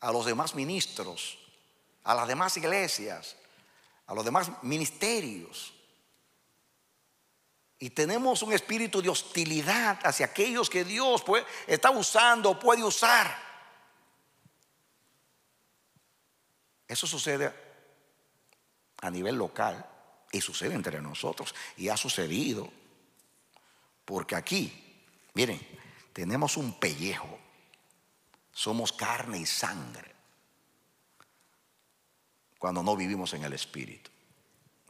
a los demás ministros, a las demás iglesias, a los demás ministerios. Y tenemos un espíritu de hostilidad hacia aquellos que Dios pues, está usando, O puede usar. Eso sucede a nivel local y sucede entre nosotros y ha sucedido. Porque aquí, miren, tenemos un pellejo somos carne y sangre cuando no vivimos en el Espíritu.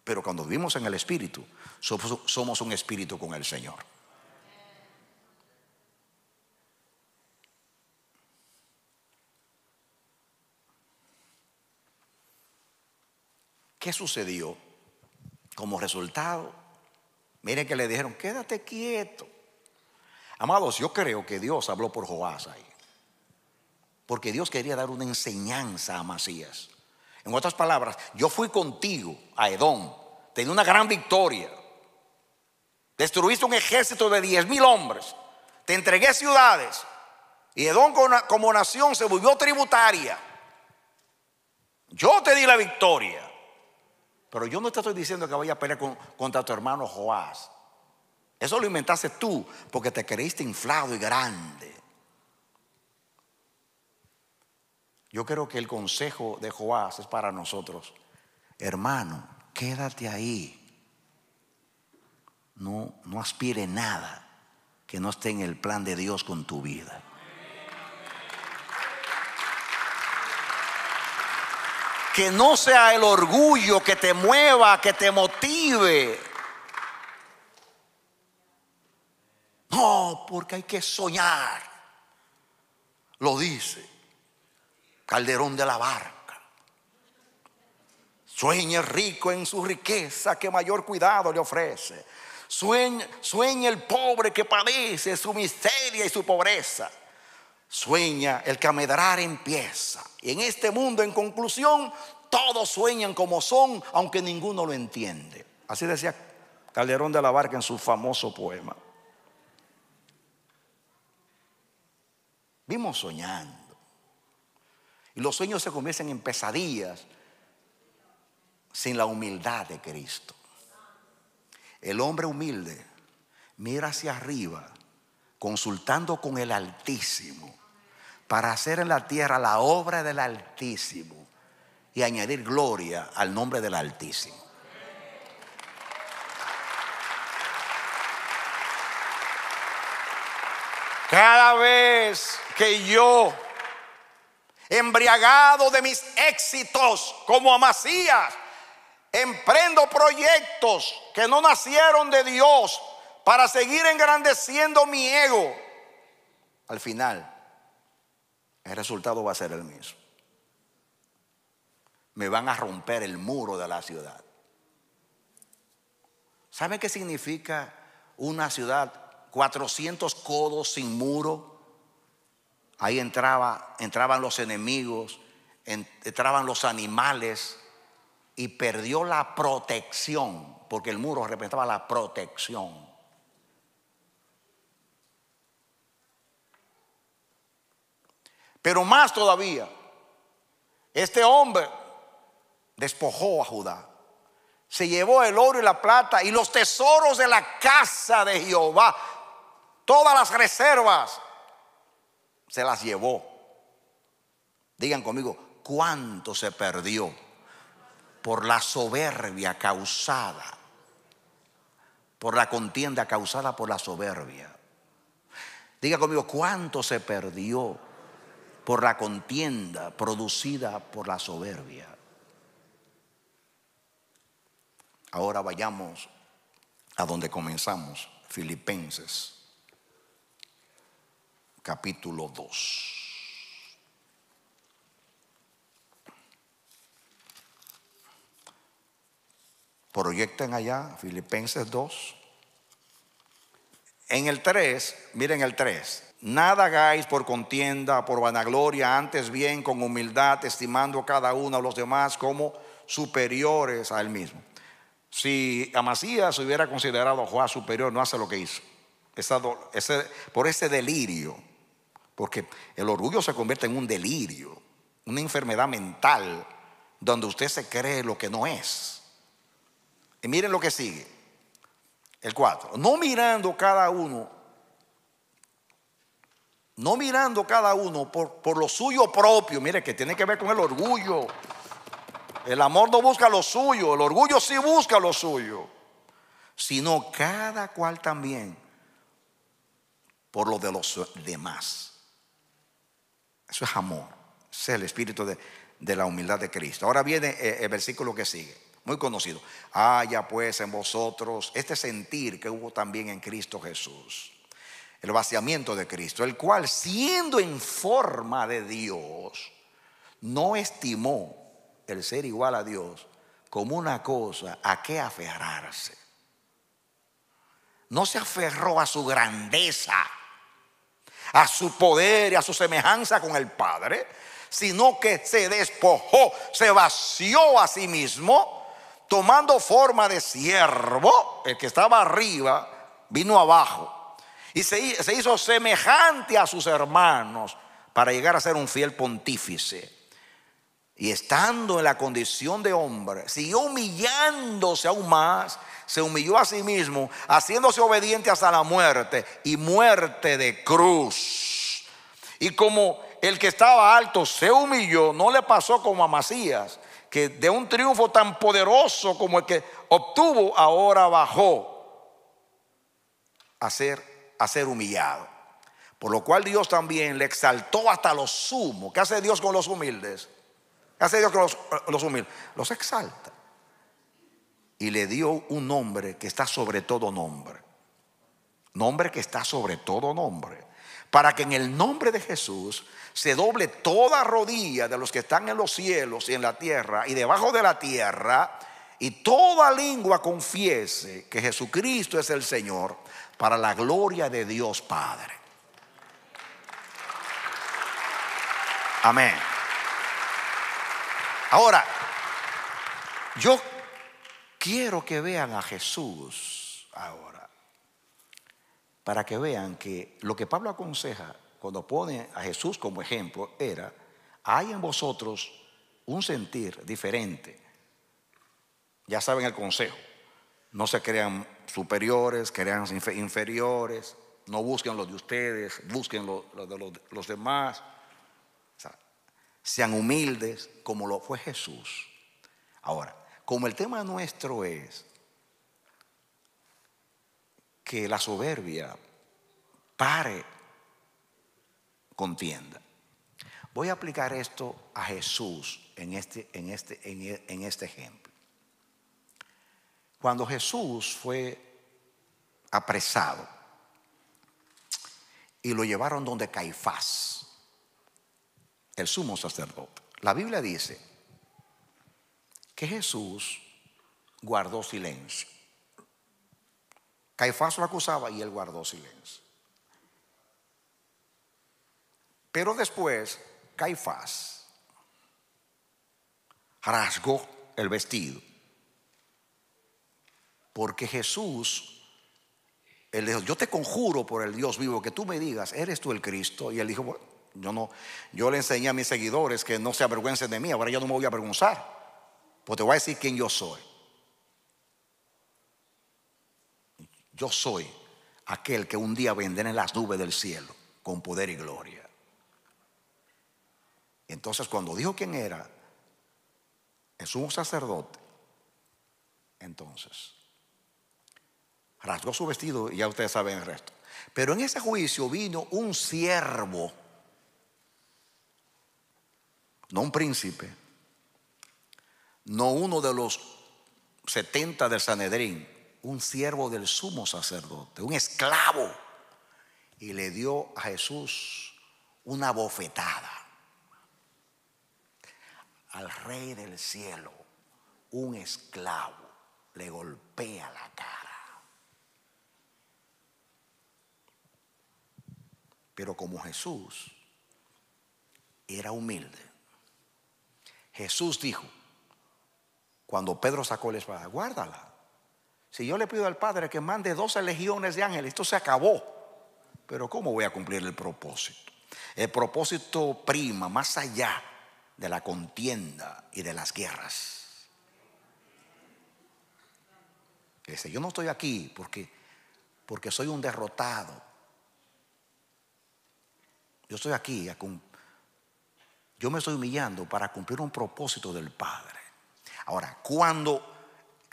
Pero cuando vivimos en el Espíritu, somos, un Espíritu con el Señor. ¿Qué sucedió como resultado? Miren que le dijeron, quédate quieto. Amados, yo creo que Dios habló por Joás ahí porque Dios quería dar una enseñanza a Masías. En otras palabras, yo fui contigo a Edom, tenía una gran victoria, destruiste un ejército de 10 mil hombres, te entregué ciudades, y Edom como nación se volvió tributaria. Yo te di la victoria. Pero yo no te estoy diciendo que vayas a pelear contra tu hermano Joás. Eso lo inventaste tú porque te creíste inflado y grande. Yo creo que el consejo de Joás es para nosotros. Hermano, quédate ahí. No, no aspire nada que no esté en el plan de Dios con tu vida. Que no sea el orgullo que te mueva, que te motive. No, porque hay que soñar. Lo dice. Calderón de la Barca. Sueña el rico en su riqueza que mayor cuidado le ofrece. Sueña, el pobre que padece su miseria y su pobreza. Sueña el que en empieza. Y en este mundo, en conclusión, todos sueñan como son, aunque ninguno lo entiende. Así decía Calderón de la Barca en su famoso poema. Vimos soñando y los sueños se convierten en pesadillas sin la humildad de Cristo. El hombre humilde mira hacia arriba, consultando con el Altísimo, para hacer en la tierra la obra del Altísimo y añadir gloria al nombre del Altísimo. Cada vez que yo embriagado de mis éxitos como Amasías. Emprendo proyectos que no nacieron de Dios para seguir engrandeciendo mi ego. Al final, el resultado va a ser el mismo. Me van a romper el muro de la ciudad. ¿Sabe qué significa una ciudad 400 codos sin muro? Ahí entraba, entraban los enemigos, entraban los animales y perdió la protección, porque el muro representaba la protección. Pero más todavía, este hombre despojó a Judá. Se llevó el oro y la plata y los tesoros de la casa de Jehová, todas las reservas, se las llevó. Digan conmigo, ¿cuánto se perdió por la soberbia causada? Por la contienda causada por la soberbia. Diga conmigo, ¿cuánto se perdió por la contienda producida por la soberbia? Ahora vayamos a donde comenzamos, Filipenses capítulo 2. Proyecten allá, Filipenses 2. En el 3, miren el 3. Nada hagáis por contienda, por vanagloria, antes bien con humildad, estimando a cada uno a los demás como superiores a él mismo. Si Amasías hubiera considerado a Juan superior, no hace lo que hizo. por ese delirio porque el orgullo se convierte en un delirio, una enfermedad mental, donde usted se cree lo que no es. Y miren lo que sigue. El 4. No mirando cada uno, no mirando cada uno por, por lo suyo propio, mire que tiene que ver con el orgullo. El amor no busca lo suyo, el orgullo sí busca lo suyo, sino cada cual también por lo de los demás. Eso es amor. Ese es el espíritu de, la humildad de Cristo. Ahora viene eh, el versículo que sigue, muy conocido. Haya pues en vosotros este sentir que hubo también en Cristo Jesús. El vaciamiento de Cristo, el cual siendo en forma de Dios, no estimó el ser igual a Dios como una cosa a que aferrarse. No se aferró a su grandeza a su poder y a su semejanza con el Padre, sino que se despojó, se vació a sí mismo, tomando forma de siervo, el que estaba arriba vino abajo, y se, hizo semejante a sus hermanos para llegar a ser un fiel pontífice y estando en la condición de hombre, siguió humillándose aún más, se humilló a sí mismo, haciéndose obediente hasta la muerte y muerte de cruz. Y como el que estaba alto se humilló, no le pasó como a Masías que de un triunfo tan poderoso como el que obtuvo, ahora bajó a ser, a ser humillado. Por lo cual Dios también le exaltó hasta lo sumo. ¿Qué hace Dios con los humildes? Hace Dios que los, humilde, los exalta. Y le dio un nombre que está sobre todo nombre. Nombre que está sobre todo nombre. Para que en el nombre de Jesús se doble toda rodilla de los que están en los cielos y en la tierra y debajo de la tierra. Y toda lengua confiese que Jesucristo es el Señor para la gloria de Dios Padre. Amén. Ahora, yo quiero que vean a Jesús ahora, para que vean que lo que Pablo aconseja cuando pone a Jesús como ejemplo era, hay en vosotros un sentir diferente. Ya saben el consejo, no se crean superiores, crean inferiores, no busquen los de ustedes, busquen los de los demás sean humildes como lo fue Jesús. Ahora, como el tema nuestro es que la soberbia pare contienda, voy a aplicar esto a Jesús en este, en este, en este ejemplo. Cuando Jesús fue apresado y lo llevaron donde Caifás, el sumo sacerdote. La Biblia dice que Jesús guardó silencio. Caifás lo acusaba y él guardó silencio. Pero después, Caifás rasgó el vestido. Porque Jesús, él dijo, yo te conjuro por el Dios vivo que tú me digas, ¿eres tú el Cristo? Y él dijo, yo, no, yo le enseñé a mis seguidores que no se avergüencen de mí, ahora yo no me voy a avergonzar, Porque te voy a decir quién yo soy. Yo soy aquel que un día vendrá en las nubes del cielo con poder y gloria. Entonces cuando dijo quién era, Es un sacerdote, entonces rasgó su vestido y ya ustedes saben el resto. Pero en ese juicio vino un siervo no un príncipe, no uno de los 70 del Sanedrín, un siervo del sumo sacerdote, un esclavo, y le dio a Jesús una bofetada al rey del cielo, un esclavo, le golpea la cara. Pero como Jesús era humilde, Jesús dijo, cuando Pedro sacó la espada, guárdala. Si yo le pido al Padre que mande 12 legiones de ángeles, esto se acabó. Pero ¿cómo voy a cumplir el propósito? El propósito prima más allá de la contienda y de las guerras. Dice, yo no estoy aquí porque, porque soy un derrotado. Yo estoy aquí a cumplir yo me estoy humillando para cumplir un propósito del Padre. Ahora, cuando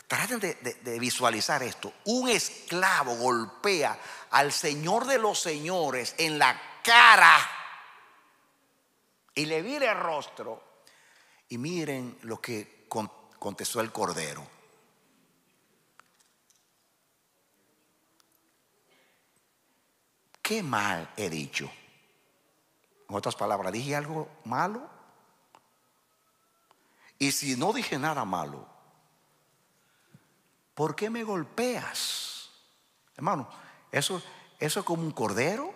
traten de, visualizar esto, un esclavo golpea al Señor de los Señores en la cara y le vira el rostro. Y miren lo que contestó el Cordero. Qué mal he dicho otras palabras, ¿dije algo malo? Y si no dije nada malo, ¿por qué me golpeas? Hermano, eso, eso es como un cordero.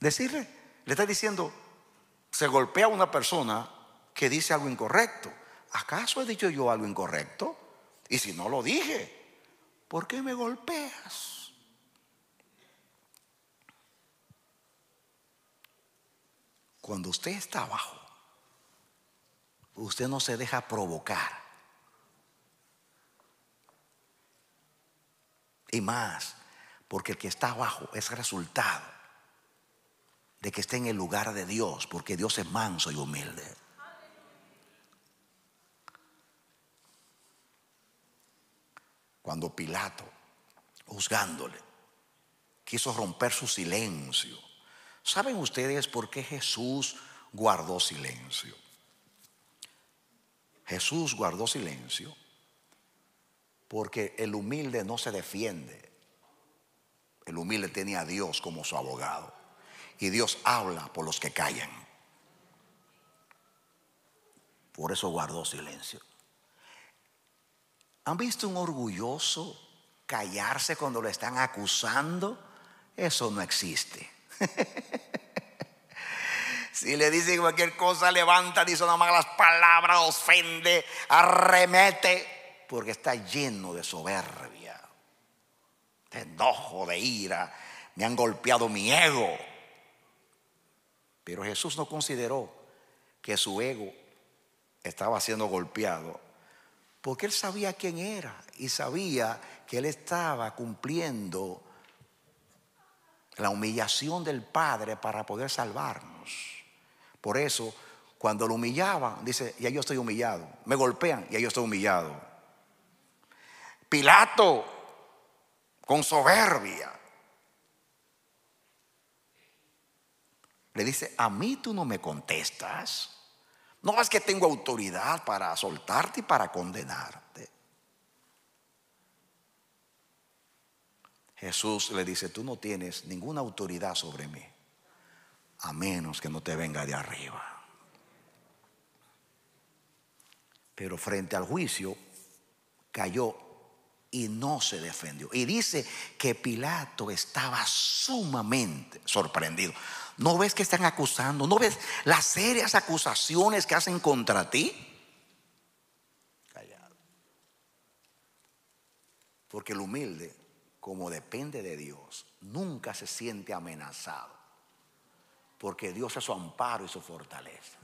Decirle, le está diciendo, se golpea a una persona que dice algo incorrecto. ¿Acaso he dicho yo algo incorrecto? Y si no lo dije, ¿por qué me golpeas? Cuando usted está abajo, usted no se deja provocar. Y más, porque el que está abajo es resultado de que esté en el lugar de Dios, porque Dios es manso y humilde. Cuando Pilato, juzgándole, quiso romper su silencio, ¿Saben ustedes por qué Jesús guardó silencio? Jesús guardó silencio porque el humilde no se defiende. El humilde tenía a Dios como su abogado. Y Dios habla por los que callan. Por eso guardó silencio. ¿Han visto un orgulloso callarse cuando lo están acusando? Eso no existe. si le dicen cualquier cosa, levanta, dice más las palabras, ofende, arremete, porque está lleno de soberbia, de enojo, de ira. Me han golpeado mi ego. Pero Jesús no consideró que su ego estaba siendo golpeado, porque él sabía quién era y sabía que él estaba cumpliendo la humillación del Padre para poder salvarnos. Por eso, cuando lo humillaban, dice, ya yo estoy humillado. Me golpean, ya yo estoy humillado. Pilato, con soberbia, le dice, a mí tú no me contestas. No es que tengo autoridad para soltarte y para condenarte. Jesús le dice, tú no tienes ninguna autoridad sobre mí, a menos que no te venga de arriba. Pero frente al juicio cayó y no se defendió. Y dice que Pilato estaba sumamente sorprendido. ¿No ves que están acusando? ¿No ves las serias acusaciones que hacen contra ti? Callado. Porque el humilde como depende de Dios, nunca se siente amenazado, porque Dios es su amparo y su fortaleza.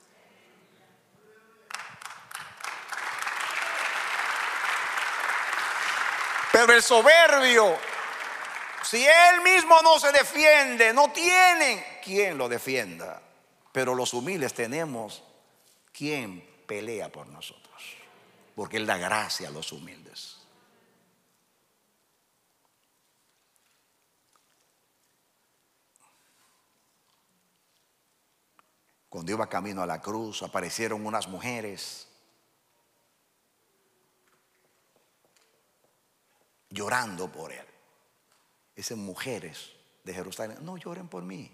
Pero el soberbio, si él mismo no se defiende, no tiene quien lo defienda. Pero los humildes tenemos quien pelea por nosotros, porque él da gracia a los humildes. Cuando iba camino a la cruz, aparecieron unas mujeres llorando por él. Esas mujeres de Jerusalén, no lloren por mí,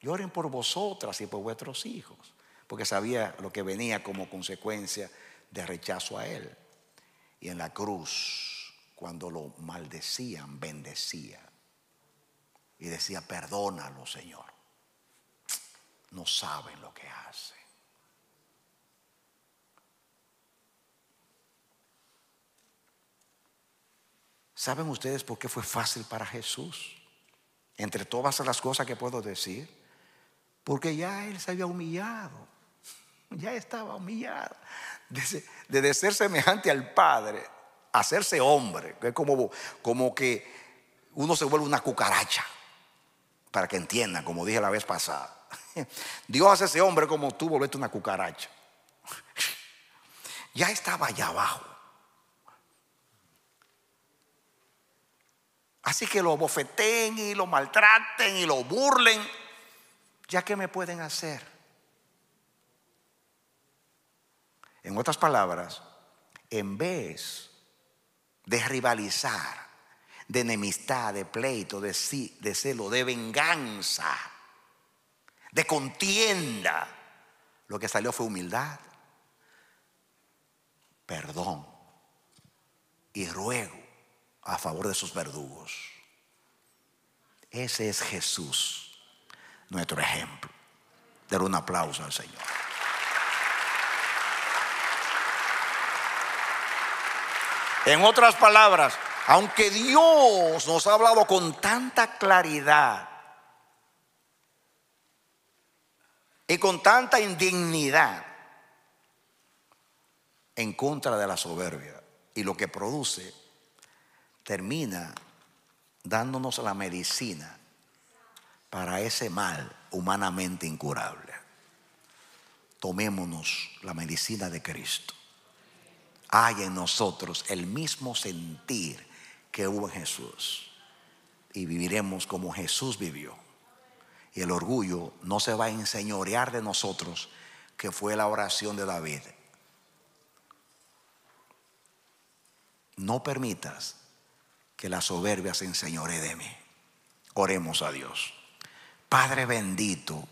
lloren por vosotras y por vuestros hijos, porque sabía lo que venía como consecuencia de rechazo a él. Y en la cruz, cuando lo maldecían, bendecía y decía, perdónalo, Señor no saben lo que hacen. ¿Saben ustedes por qué fue fácil para Jesús? Entre todas las cosas que puedo decir, porque ya Él se había humillado, ya estaba humillado. de ser semejante al Padre, hacerse hombre, es como, como que uno se vuelve una cucaracha, para que entiendan, como dije la vez pasada. Dios hace ese hombre como tú volvete una cucaracha. Ya estaba allá abajo. Así que lo bofeten y lo maltraten y lo burlen. ¿Ya que me pueden hacer? En otras palabras, en vez de rivalizar, de enemistad, de pleito, de celo, de venganza, de contienda. Lo que salió fue humildad, perdón y ruego a favor de sus verdugos. Ese es Jesús, nuestro ejemplo. Dar un aplauso al Señor. En otras palabras, aunque Dios nos ha hablado con tanta claridad y con tanta indignidad en contra de la soberbia. Y lo que produce termina dándonos la medicina para ese mal humanamente incurable. Tomémonos la medicina de Cristo. Hay en nosotros el mismo sentir que hubo en Jesús y viviremos como Jesús vivió y el orgullo no se va a enseñorear de nosotros, que fue la oración de David. No permitas que la soberbia se enseñore de mí. Oremos a Dios. Padre bendito,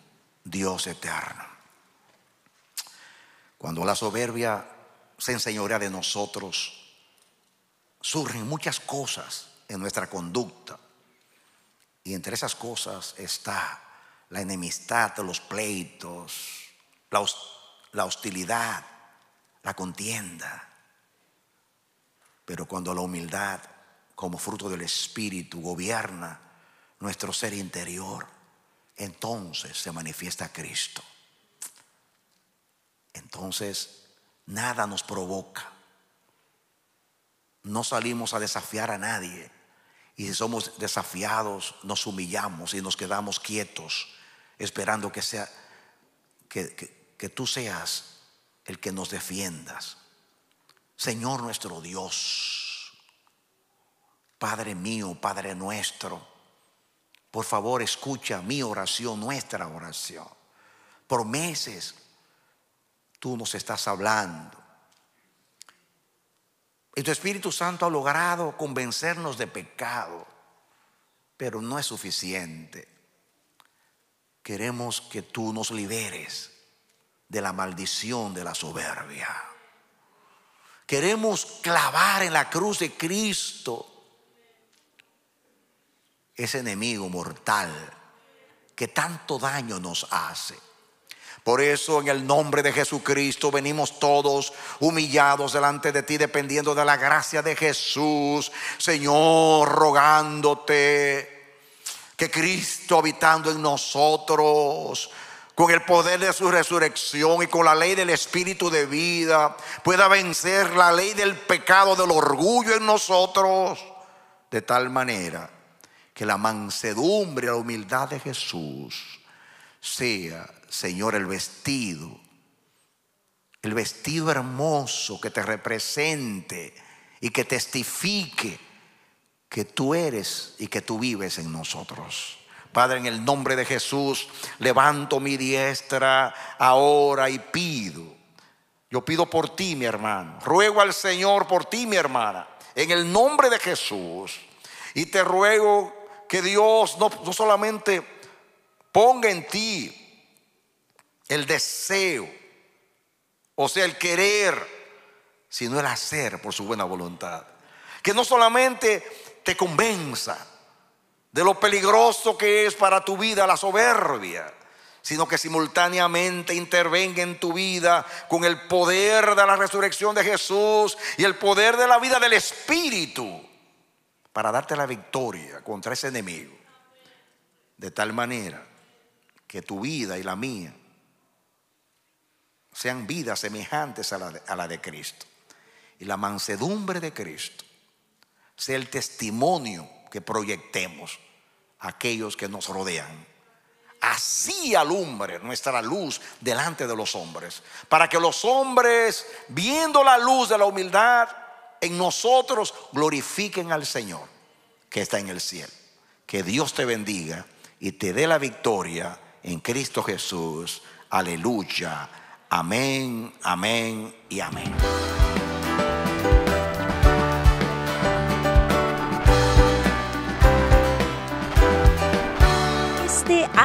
Dios eterno. Cuando la soberbia se enseñorea de nosotros, surgen muchas cosas en nuestra conducta. Y entre esas cosas está la enemistad, los pleitos, la, hostilidad, la contienda. Pero cuando la humildad, como fruto del Espíritu, gobierna nuestro ser interior, entonces se manifiesta Cristo. Entonces, nada nos provoca. No salimos a desafiar a nadie. Y si somos desafiados, nos humillamos y nos quedamos quietos esperando que, sea, que, tú seas el que nos defiendas. Señor nuestro Dios, Padre mío, Padre nuestro, por favor escucha mi oración, nuestra oración. Por meses tú nos estás hablando. Y tu Espíritu Santo ha logrado convencernos de pecado, pero no es suficiente queremos que tú nos liberes de la maldición de la soberbia. Queremos clavar en la cruz de Cristo ese enemigo mortal que tanto daño nos hace. Por eso en el nombre de Jesucristo venimos todos humillados delante de ti, dependiendo de la gracia de Jesús. Señor, rogándote que Cristo habitando en nosotros, con el poder de su resurrección y con la ley del espíritu de vida, pueda vencer la ley del pecado, del orgullo en nosotros, de tal manera que la mansedumbre, la humildad de Jesús sea, Señor, el vestido, el vestido hermoso que te represente y que testifique que tú eres y que tú vives en nosotros. Padre, en el nombre de Jesús, levanto mi diestra ahora y pido. Yo pido por ti, mi hermano. Ruego al Señor por ti, mi hermana. En el nombre de Jesús. Y te ruego que Dios no, no solamente ponga en ti el deseo, o sea, el querer, sino el hacer por su buena voluntad. Que no solamente te convenza de lo peligroso que es para tu vida la soberbia, sino que simultáneamente intervenga en tu vida con el poder de la resurrección de Jesús y el poder de la vida del Espíritu para darte la victoria contra ese enemigo. De tal manera que tu vida y la mía sean vidas semejantes a la de, a la de Cristo. Y la mansedumbre de Cristo sea el testimonio que proyectemos a aquellos que nos rodean. Así alumbre nuestra luz delante de los hombres, para que los hombres, viendo la luz de la humildad en nosotros, glorifiquen al Señor que está en el cielo. Que Dios te bendiga y te dé la victoria en Cristo Jesús. Aleluya. Amén, amén y amén.